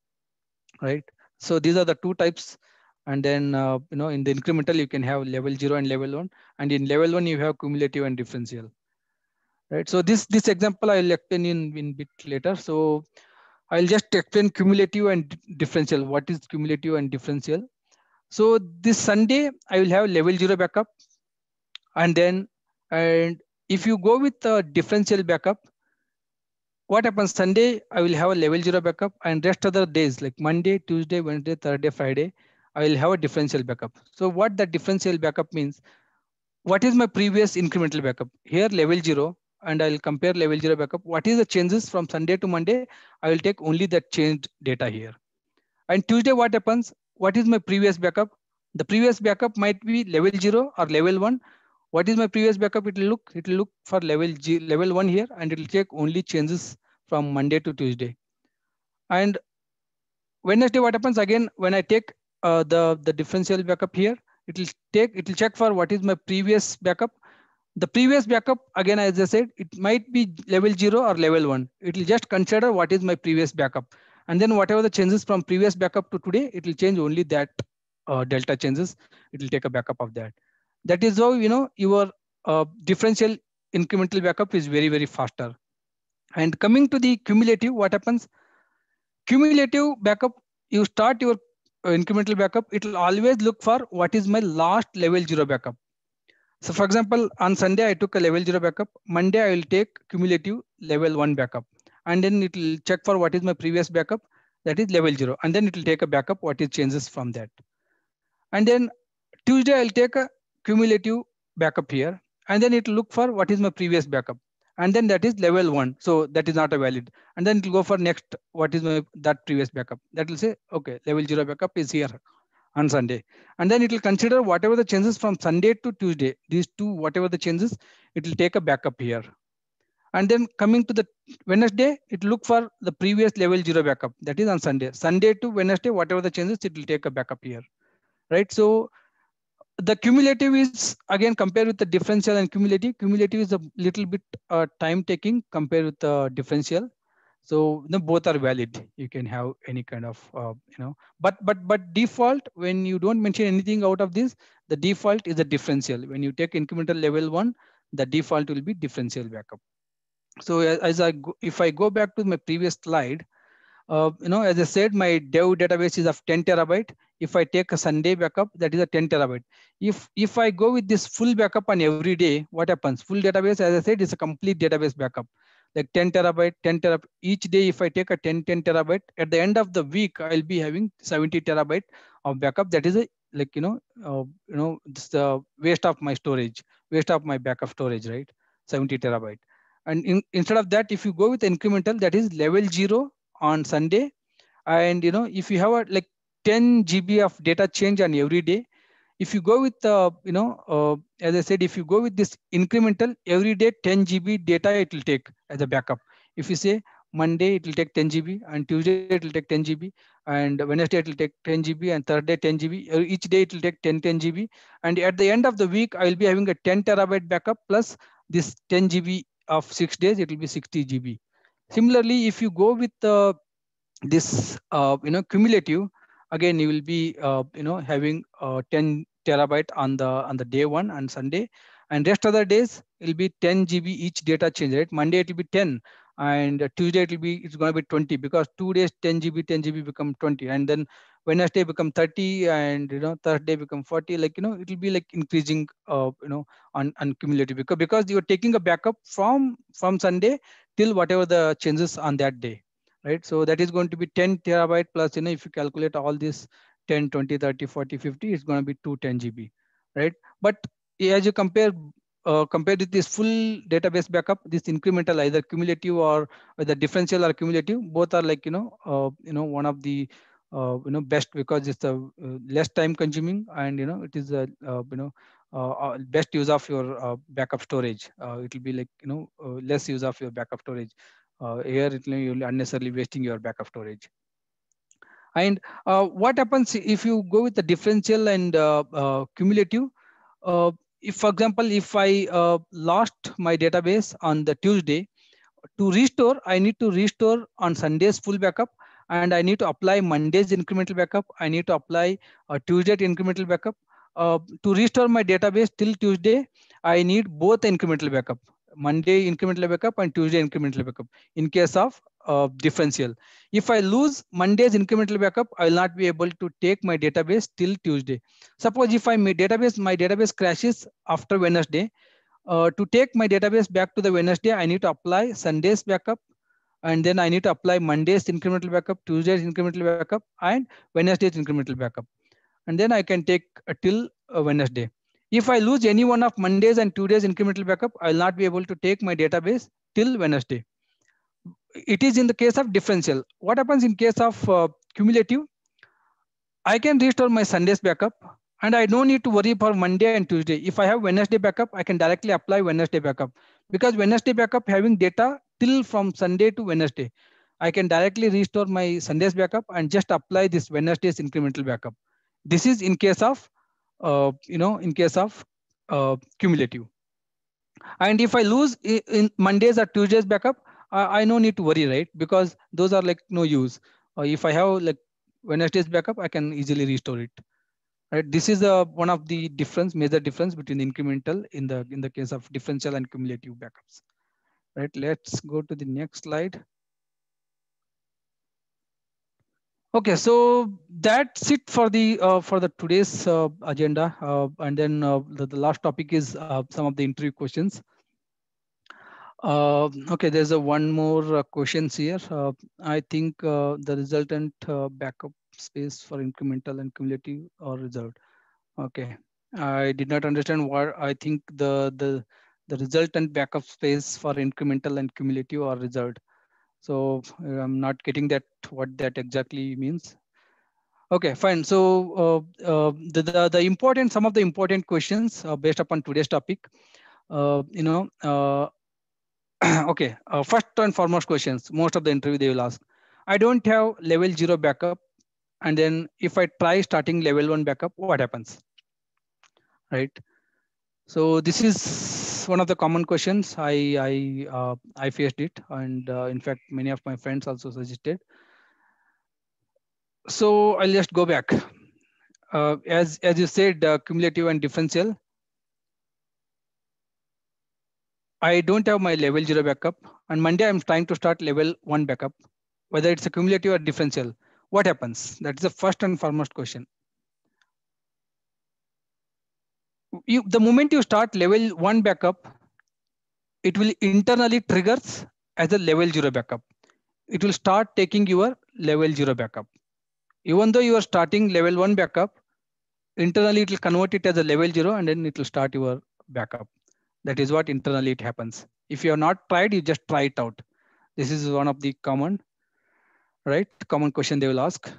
right? So these are the two types. And then, uh, you know, in the incremental, you can have level zero and level one. And in level one, you have cumulative and differential, right? So this, this example I'll explain in, in bit later. So I'll just explain cumulative and differential. What is cumulative and differential? So this Sunday, I will have level zero backup. And then, and if you go with the differential backup, what happens Sunday, I will have a level zero backup and rest of the days like Monday, Tuesday, Wednesday, Thursday, Friday, I will have a differential backup. So what the differential backup means, what is my previous incremental backup? Here level zero and I'll compare level zero backup. What is the changes from Sunday to Monday? I will take only that changed data here. And Tuesday, what happens? What is my previous backup? The previous backup might be level zero or level one what is my previous backup? It will look, it will look for level G, level one here, and it will check only changes from Monday to Tuesday. And Wednesday, what happens again when I take uh, the the differential backup here? It will take, it will check for what is my previous backup. The previous backup again, as I said, it might be level zero or level one. It will just consider what is my previous backup, and then whatever the changes from previous backup to today, it will change only that uh, delta changes. It will take a backup of that. That is how you know your uh, differential incremental backup is very very faster. And coming to the cumulative, what happens? Cumulative backup, you start your uh, incremental backup, it will always look for what is my last level zero backup. So for example, on Sunday, I took a level zero backup. Monday, I will take cumulative level one backup. And then it will check for what is my previous backup, that is level zero. And then it will take a backup, what it changes from that. And then Tuesday, I'll take a cumulative backup here, and then it'll look for what is my previous backup. And then that is level one. So that is not a valid. And then it'll go for next, what is my, that previous backup. That will say, okay, level zero backup is here on Sunday. And then it will consider whatever the changes from Sunday to Tuesday, these two, whatever the changes, it will take a backup here. And then coming to the Wednesday, it look for the previous level zero backup. That is on Sunday. Sunday to Wednesday, whatever the changes, it will take a backup here. Right. So the cumulative is again compared with the differential and cumulative. Cumulative is a little bit uh, time taking compared with the differential. So you know, both are valid. You can have any kind of uh, you know, but but but default when you don't mention anything out of this, the default is a differential. When you take incremental level one, the default will be differential backup. So as I go, if I go back to my previous slide, uh, you know, as I said, my dev database is of 10 terabyte. If I take a Sunday backup, that is a 10 terabyte. If if I go with this full backup on every day, what happens? Full database, as I said, is a complete database backup. Like 10 terabyte, 10 terabyte. Each day, if I take a 10, 10 terabyte, at the end of the week, I'll be having 70 terabyte of backup. That is a like you know, uh, you know, just the uh, waste of my storage, waste of my backup storage, right? 70 terabyte. And in, instead of that, if you go with incremental, that is level zero on Sunday. And you know, if you have a, like 10 GB of data change on every day, if you go with, uh, you know, uh, as I said, if you go with this incremental every day, 10 GB data it will take as a backup. If you say Monday, it will take 10 GB and Tuesday, it will take 10 GB and Wednesday, it will take 10 GB and Thursday, 10 GB. Each day, it will take 10, 10 GB. And at the end of the week, I will be having a 10 terabyte backup plus this 10 GB of six days, it will be 60 GB. Similarly, if you go with uh, this, uh, you know, cumulative, again, you will be, uh, you know, having uh, 10 terabyte on the on the day one and Sunday, and rest other days it'll be 10 GB each data change rate. Right? Monday it'll be 10, and Tuesday it'll be it's going to be 20 because two days 10 GB, 10 GB become 20, and then Wednesday become 30 and, you know, Thursday become 40, like, you know, it'll be like increasing, uh, you know, on, on cumulative because, because you're taking a backup from, from Sunday till whatever the changes on that day, right? So that is going to be 10 terabyte plus, you know, if you calculate all this 10, 20, 30, 40, 50, it's going to be 2 10 GB, right? But as you compare uh, compared with this full database backup, this incremental either cumulative or, either the differential or cumulative, both are like you know uh, you know one of the uh, you know best because it's a uh, uh, less time consuming and you know it is a uh, you know uh, best use of your uh, backup storage. Uh, it will be like you know less use of your backup storage. here it will you'll unnecessarily wasting your backup storage. And what happens if you go with the differential and cumulative? if, for example, if I lost my database on the Tuesday, to restore, I need to restore on Sunday's full backup and I need to apply Monday's incremental backup. I need to apply a uh, Tuesday incremental backup. Uh, to restore my database till Tuesday, I need both incremental backup, Monday incremental backup and Tuesday incremental backup in case of uh, differential. If I lose Monday's incremental backup, I will not be able to take my database till Tuesday. Suppose if I my database, my database crashes after Wednesday, uh, to take my database back to the Wednesday, I need to apply Sunday's backup and then I need to apply Monday's incremental backup, Tuesday's incremental backup, and Wednesday's incremental backup. And then I can take till uh, Wednesday. If I lose any one of Mondays and Tuesdays incremental backup, I will not be able to take my database till Wednesday. It is in the case of differential. What happens in case of uh, cumulative? I can restore my Sunday's backup and I don't need to worry for Monday and Tuesday. If I have Wednesday backup, I can directly apply Wednesday backup because Wednesday backup having data till from Sunday to Wednesday. I can directly restore my Sunday's backup and just apply this Wednesday's incremental backup. This is in case of, uh, you know, in case of uh, cumulative. And if I lose in Mondays or Tuesdays backup, I, I no need to worry, right? Because those are like no use. Uh, if I have like Wednesday's backup, I can easily restore it. Right. This is the uh, one of the difference, major difference between incremental in the in the case of differential and cumulative backups right? Let's go to the next slide. Okay, so that's it for the uh, for the today's uh, agenda, uh, and then uh, the, the, last topic is uh, some of the interview questions. Uh, okay, there's a one more questions here. I think the resultant backup space for incremental and cumulative are reserved. Okay, I did not understand why. I think the the the resultant backup space for incremental and cumulative are reserved. So uh, I'm not getting that what that exactly means. Okay, fine. So uh, uh, the, the, the important some of the important questions uh, based upon today's topic. Uh, you know, uh, okay. first and foremost questions. Most of the interview they will ask. I don't have level zero backup, and then if I try starting level one backup, what happens? Right. So this is one of the common questions i i uh, i faced it and uh, in fact many of my friends also suggested so i'll just go back uh, as as you said uh, cumulative and differential i don't have my level 0 backup on monday i'm trying to start level 1 backup whether it's a cumulative or differential what happens that is the first and foremost question you, the moment you start level one backup, it will internally triggers as a level zero backup. It will start taking your level zero backup. Even though you are starting level one backup, internally it will convert it as a level zero and then it will start your backup. That is what internally it happens. If you have not tried, you just try it out. This is one of the common, right? Common question they will ask.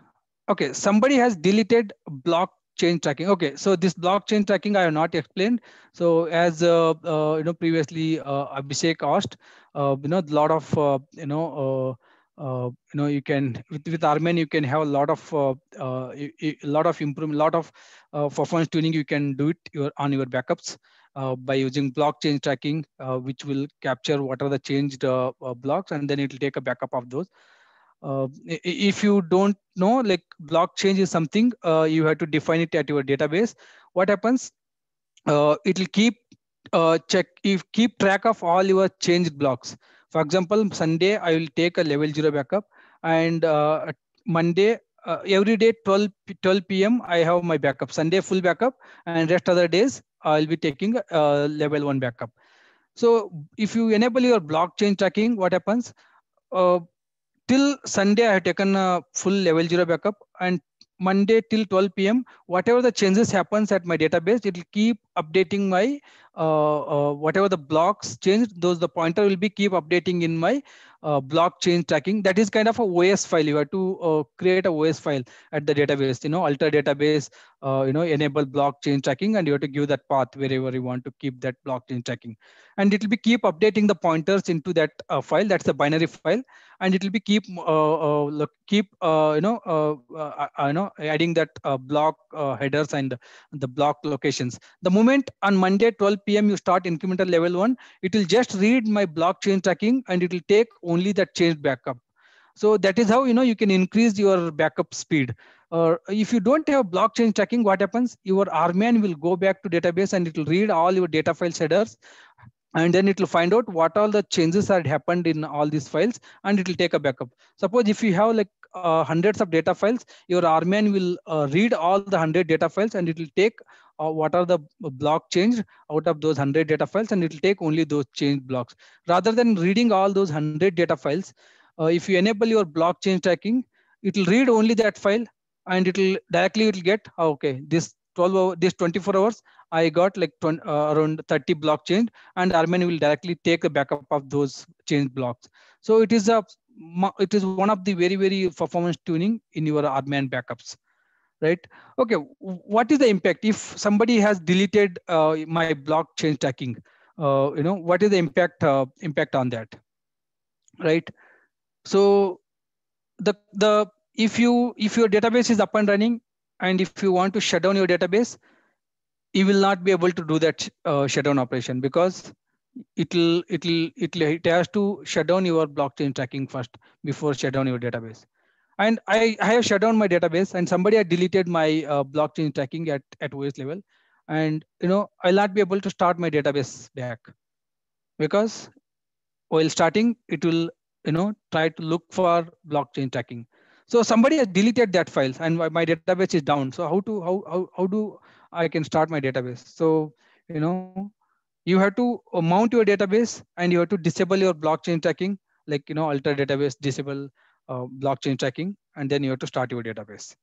Okay, somebody has deleted block blockchain tracking. Okay, so this blockchain tracking I have not explained. So as uh, uh, you know previously uh, Abhishek asked, uh, you know a lot of uh, you know. Uh, you know, you can with, with Armin, you can have a lot of a lot of improvement, lot of performance tuning. You can do it your, on your backups by using blockchain tracking, which will capture what are the changed blocks, and then it will take a backup of those uh, if you don't know like block change is something uh, you have to define it at your database what happens uh, it will keep uh, check if keep track of all your changed blocks for example sunday i will take a level 0 backup and uh, monday uh, every day 12 12 pm i have my backup sunday full backup and rest other days i'll be taking a level 1 backup so if you enable your blockchain tracking what happens uh, till Sunday, I have taken a full level zero backup and Monday till 12 p.m. Whatever the changes happens at my database, it will keep updating my uh, uh, whatever the blocks changed, those the pointer will be keep updating in my uh, block change tracking. That is kind of a OS file. You have to uh, create a OS file at the database, you know, alter database, you know, enable block change tracking, and you have to give that path wherever you want to keep that block change tracking. And it will be keep updating the pointers into that file. That's a binary file. And it will be keep, keep you know, you know, adding that block headers and the block locations. The moment on Monday, 12 pm you start incremental level 1 it will just read my blockchain tracking and it will take only that change backup so that is how you know you can increase your backup speed or uh, if you don't have blockchain tracking what happens your rman will go back to database and it will read all your data files headers and then it will find out what all the changes had happened in all these files and it will take a backup suppose if you have like uh, hundreds of data files your rman will uh, read all the 100 data files and it will take uh, what are the block changed out of those 100 data files and it will take only those changed blocks. Rather than reading all those 100 data files, uh, if you enable your block change tracking, it will read only that file and it will directly it will get, ah, okay, this 12 hour, this 24 hours, I got like 20, uh, around 30 block change and Armin will directly take a backup of those change blocks. So it is a, it is one of the very, very performance tuning in your Armin backups right? Okay, what is the impact if somebody has deleted uh, my blockchain tracking? Uh, you know, what is the impact uh, impact on that, right? So the the if you if your database is up and running and if you want to shut down your database, you will not be able to do that uh, shutdown operation because it'll it'll it'll it has to shut down your blockchain tracking first before shut down your database and I, I have shut down my database and somebody had deleted my uh, blockchain tracking at, at OS level. And you know, I'll not be able to start my database back because while starting, it will you know try to look for blockchain tracking. So somebody has deleted that file and my database is down. So how to how how, how do I can start my database? So you know you have to uh, mount your database and you have to disable your blockchain tracking like you know alter database disable uh, blockchain tracking, and then you have to start your database.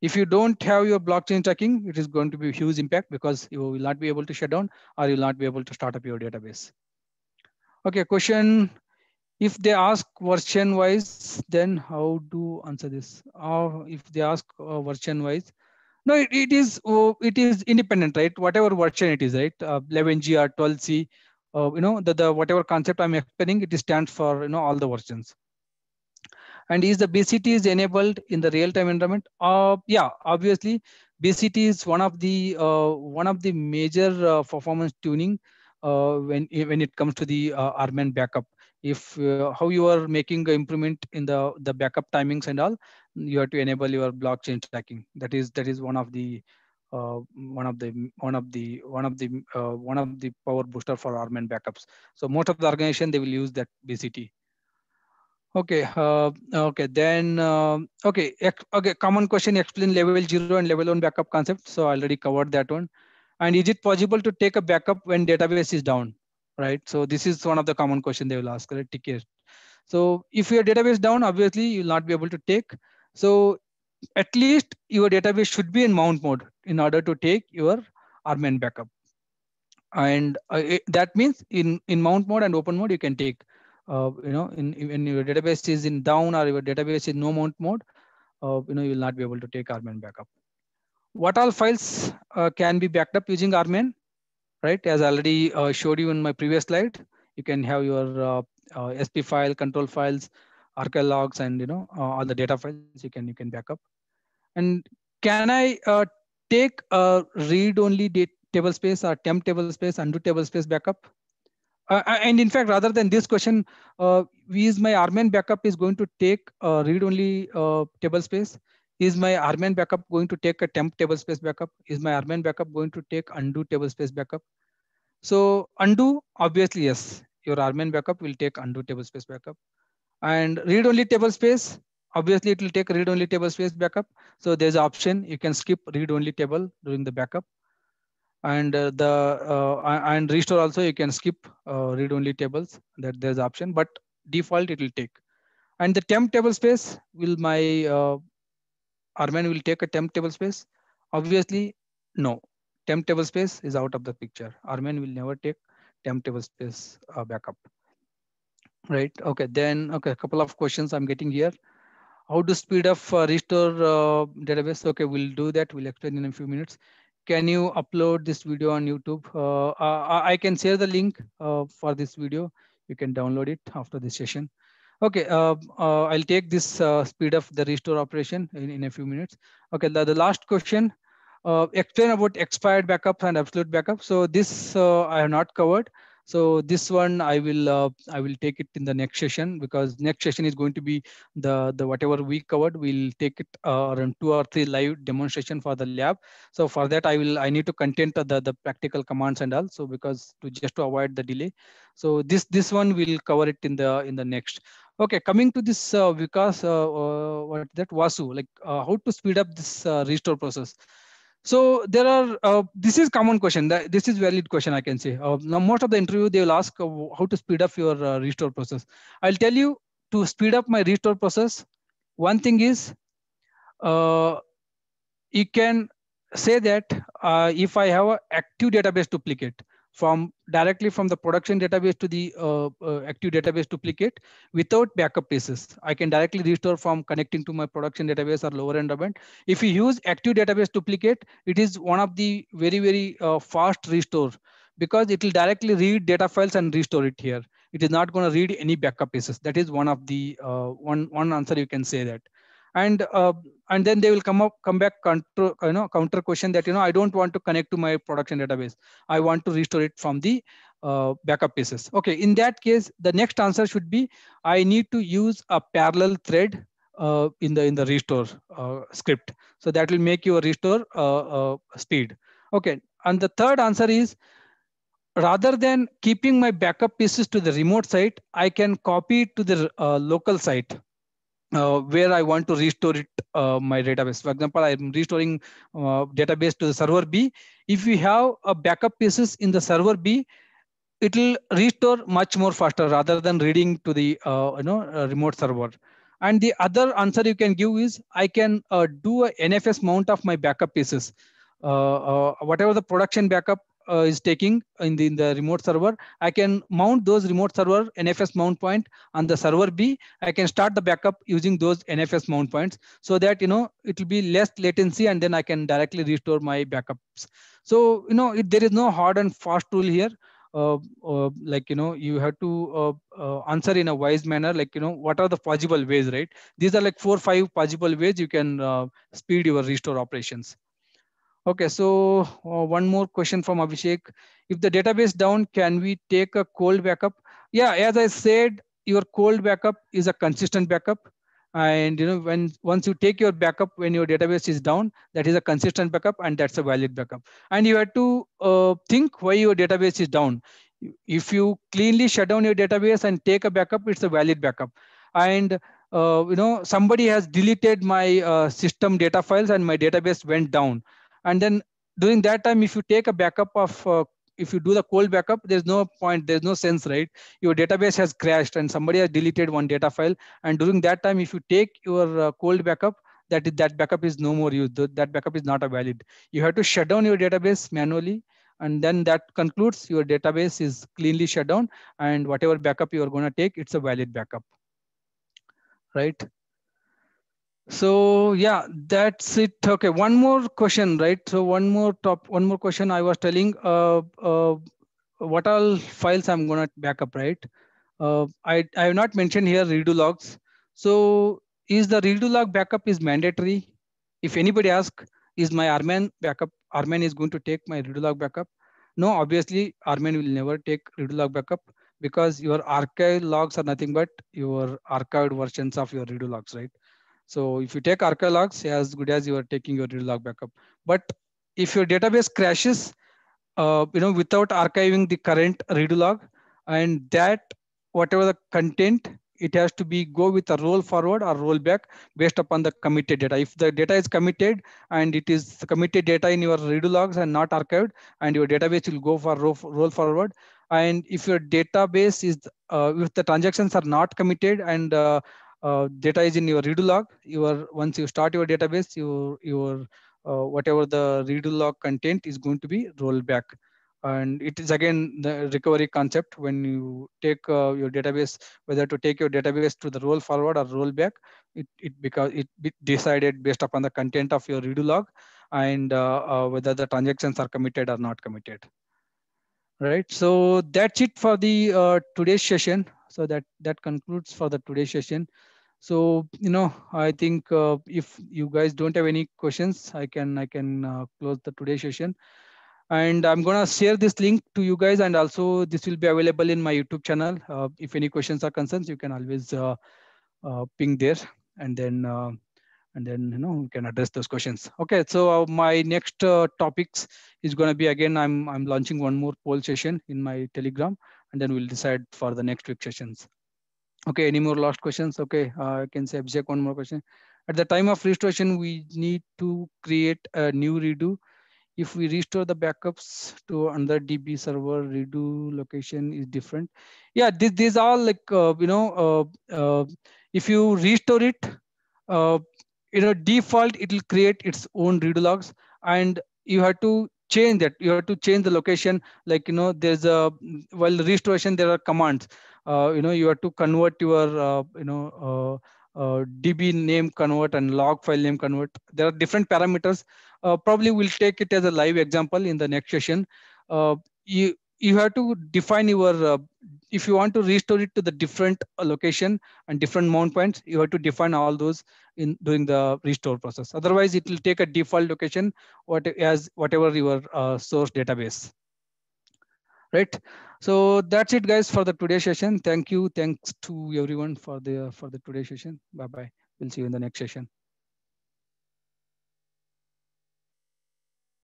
If you don't have your blockchain tracking, it is going to be a huge impact because you will not be able to shut down or you will not be able to start up your database. Okay, question. If they ask version wise, then how do answer this? Or if they ask uh, version wise, no, it, it is oh, it is independent, right? Whatever version it is, right? Uh, 11G or 12C, uh, you know, the, the whatever concept I'm explaining, it stands for you know all the versions. And is the BCT is enabled in the real-time environment? Uh, yeah, obviously BCT is one of the uh, one of the major uh, performance tuning uh, when when it comes to the uh, RMAN backup. If uh, how you are making improvement in the the backup timings and all, you have to enable your blockchain tracking. That is that is one of the uh, one of the one of the one of the uh, one of the power booster for RMAN backups. So most of the organization they will use that BCT Okay, uh, okay, then, uh, okay, okay, common question, explain level zero and level one backup concept. So I already covered that one. And is it possible to take a backup when database is down, right? So this is one of the common question they will ask, right? So if your database down, obviously you'll not be able to take. So at least your database should be in mount mode in order to take your RMAN backup. And uh, it, that means in, in mount mode and open mode, you can take. Uh, you know, in, when your database is in down or your database is no mount mode, uh, you know, you will not be able to take Armin backup. What all files uh, can be backed up using Armin, right? As I already uh, showed you in my previous slide, you can have your uh, SP file, control files, archive logs, and you know, all the data files you can you can back up. And can I take a read-only table space or temp table space, undo table space backup? uh, and in fact, rather than this question, uh, is my armen backup is going to take uh, read-only uh, table space? Is my armen backup going to take a temp table space backup? Is my armen backup going to take undo table space backup? So undo, obviously, yes. Your armen backup will take undo table space backup. And read-only table space, obviously it will take read-only table space backup. So there's an option, you can skip read-only table during the backup and uh, the uh, and restore also you can skip uh, read only tables that there's option but default it will take and the temp table space will my uh, Arman will take a temp table space obviously no temp table space is out of the picture Arman will never take temp table space uh, backup right okay then okay a couple of questions i'm getting here how to speed up uh, restore uh, database okay we'll do that we'll explain in a few minutes can you upload this video on YouTube? Uh, I, I, can share the link uh, for this video. You can download it after this session. Okay, uh, uh I'll take this uh, speed of the restore operation in, in a few minutes. Okay, the, the last question, uh, explain about expired backups and absolute backup. So this I have not covered so this one i will uh, i will take it in the next session because next session is going to be the the whatever we covered we'll take it uh, around two or three live demonstration for the lab so for that i will i need to content the the practical commands and all so because to just to avoid the delay so this this one we'll cover it in the in the next okay coming to this uh, uh, uh, what that vasu like uh, how to speed up this uh, restore process so there are uh, this is common question that this is valid question i can say uh, now most of the interview they will ask uh, how to speed up your uh, restore process i'll tell you to speed up my restore process one thing is uh, you can say that uh, if i have an active database duplicate from directly from the production database to the uh, uh, active database duplicate without backup pieces. I can directly restore from connecting to my production database or lower end event. If you use active database duplicate, it is one of the very, very uh, fast restore because it will directly read data files and restore it here. It is not going to read any backup pieces. That is one of the uh, one, one answer you can say that and uh, and then they will come up come back counter you know counter question that you know i don't want to connect to my production database i want to restore it from the uh, backup pieces. okay in that case the next answer should be i need to use a parallel thread uh, in the in the restore uh, script so that will make your restore uh, uh, speed okay and the third answer is rather than keeping my backup pieces to the remote site i can copy it to the local site uh, where I want to restore it, uh, my database. For example, I'm restoring uh, database to the server B. If we have a backup pieces in the server B, it will restore much more faster rather than reading to the uh, you know uh, remote server. And the other answer you can give is I can uh, do a NFS mount of my backup pieces. whatever the production backup, uh, is taking in the, in the remote server. I can mount those remote server NFS mount point on the server B. I can start the backup using those NFS mount points so that, you know, it will be less latency and then I can directly restore my backups. So, you know, it, there is no hard and fast rule here. Uh, uh, like you know you have to uh, uh answer in a wise manner like you know what are the possible ways right these are like four five possible ways you can uh, speed your restore operations Okay, so uh, one more question from Abhishek. If the database down, can we take a cold backup? Yeah, as I said, your cold backup is a consistent backup. And you know, when once you take your backup when your database is down, that is a consistent backup and that's a valid backup. And you have to uh, think why your database is down. If you cleanly shut down your database and take a backup, it's a valid backup. And uh, you know, somebody has deleted my uh, system data files and my database went down and then during that time, if you take a backup of, uh, if you do the cold backup, there's no point, there's no sense, right? Your database has crashed and somebody has deleted one data file. And during that time, if you take your uh, cold backup, that that backup is no more used. That backup is not a valid. You have to shut down your database manually and then that concludes your database is cleanly shut down and whatever backup you are going to take it's a valid backup right so yeah that's it okay one more question right so one more top one more question i was telling uh, uh, what all files i'm going to back up right uh, i i have not mentioned here redo logs so is the redo log backup is mandatory if anybody ask, is my armen backup armen is going to take my redo log backup no obviously armen will never take redo log backup because your archive logs are nothing but your archived versions of your redo logs right so if you take Arca logs, as good as you are taking your log backup. But if your database crashes, uh, you know, without archiving the current redo log and that whatever the content, it has to be go with a roll forward or roll back based upon the committed data. If the data is committed and it is committed data in your redo logs and not archived and your database will go for roll forward. And if your database is, uh, if the transactions are not committed and uh, uh, data is in your redo log. Your once you start your database, your your uh, whatever the redo log content is going to be rolled back, and it is again the recovery concept. When you take uh, your database, whether to take your database to the roll forward or roll back, it it because it decided based upon the content of your redo log, and uh, uh, whether the transactions are committed or not committed. Right. So that's it for the today's session. So that that concludes for the today's session so you know i think uh, if you guys don't have any questions i can i can uh, close the today session and i'm going to share this link to you guys and also this will be available in my youtube channel uh, if any questions or concerns you can always uh, uh, ping there and then uh, and then you know we can address those questions okay so my next topics is going to be again i'm i'm launching one more poll session in my telegram and then we'll decide for the next week sessions Okay, any more last questions? Okay, uh, I can say Abhishek one more question. At the time of restoration, we need to create a new redo. If we restore the backups to another DB server, redo location is different. Yeah, this, these are like, uh, you know, uh, uh if you restore it, you uh, know, default, it will create its own redo logs and you have to change that. You have to change the location. Like, you know, there's a, while restoration, there are commands. Uh, you know you have to convert your uh, you know uh, DB name convert and log file name convert. There are different parameters. probably we'll take it as a live example in the next session. you you have to define your if you want to restore it to the different location and different mount points, you have to define all those in doing the restore process. Otherwise, it will take a default location what, as whatever your uh, source database right? So that's it guys for the today session. Thank you. Thanks to everyone for the, for the today session. Bye-bye. We'll see you in the next session.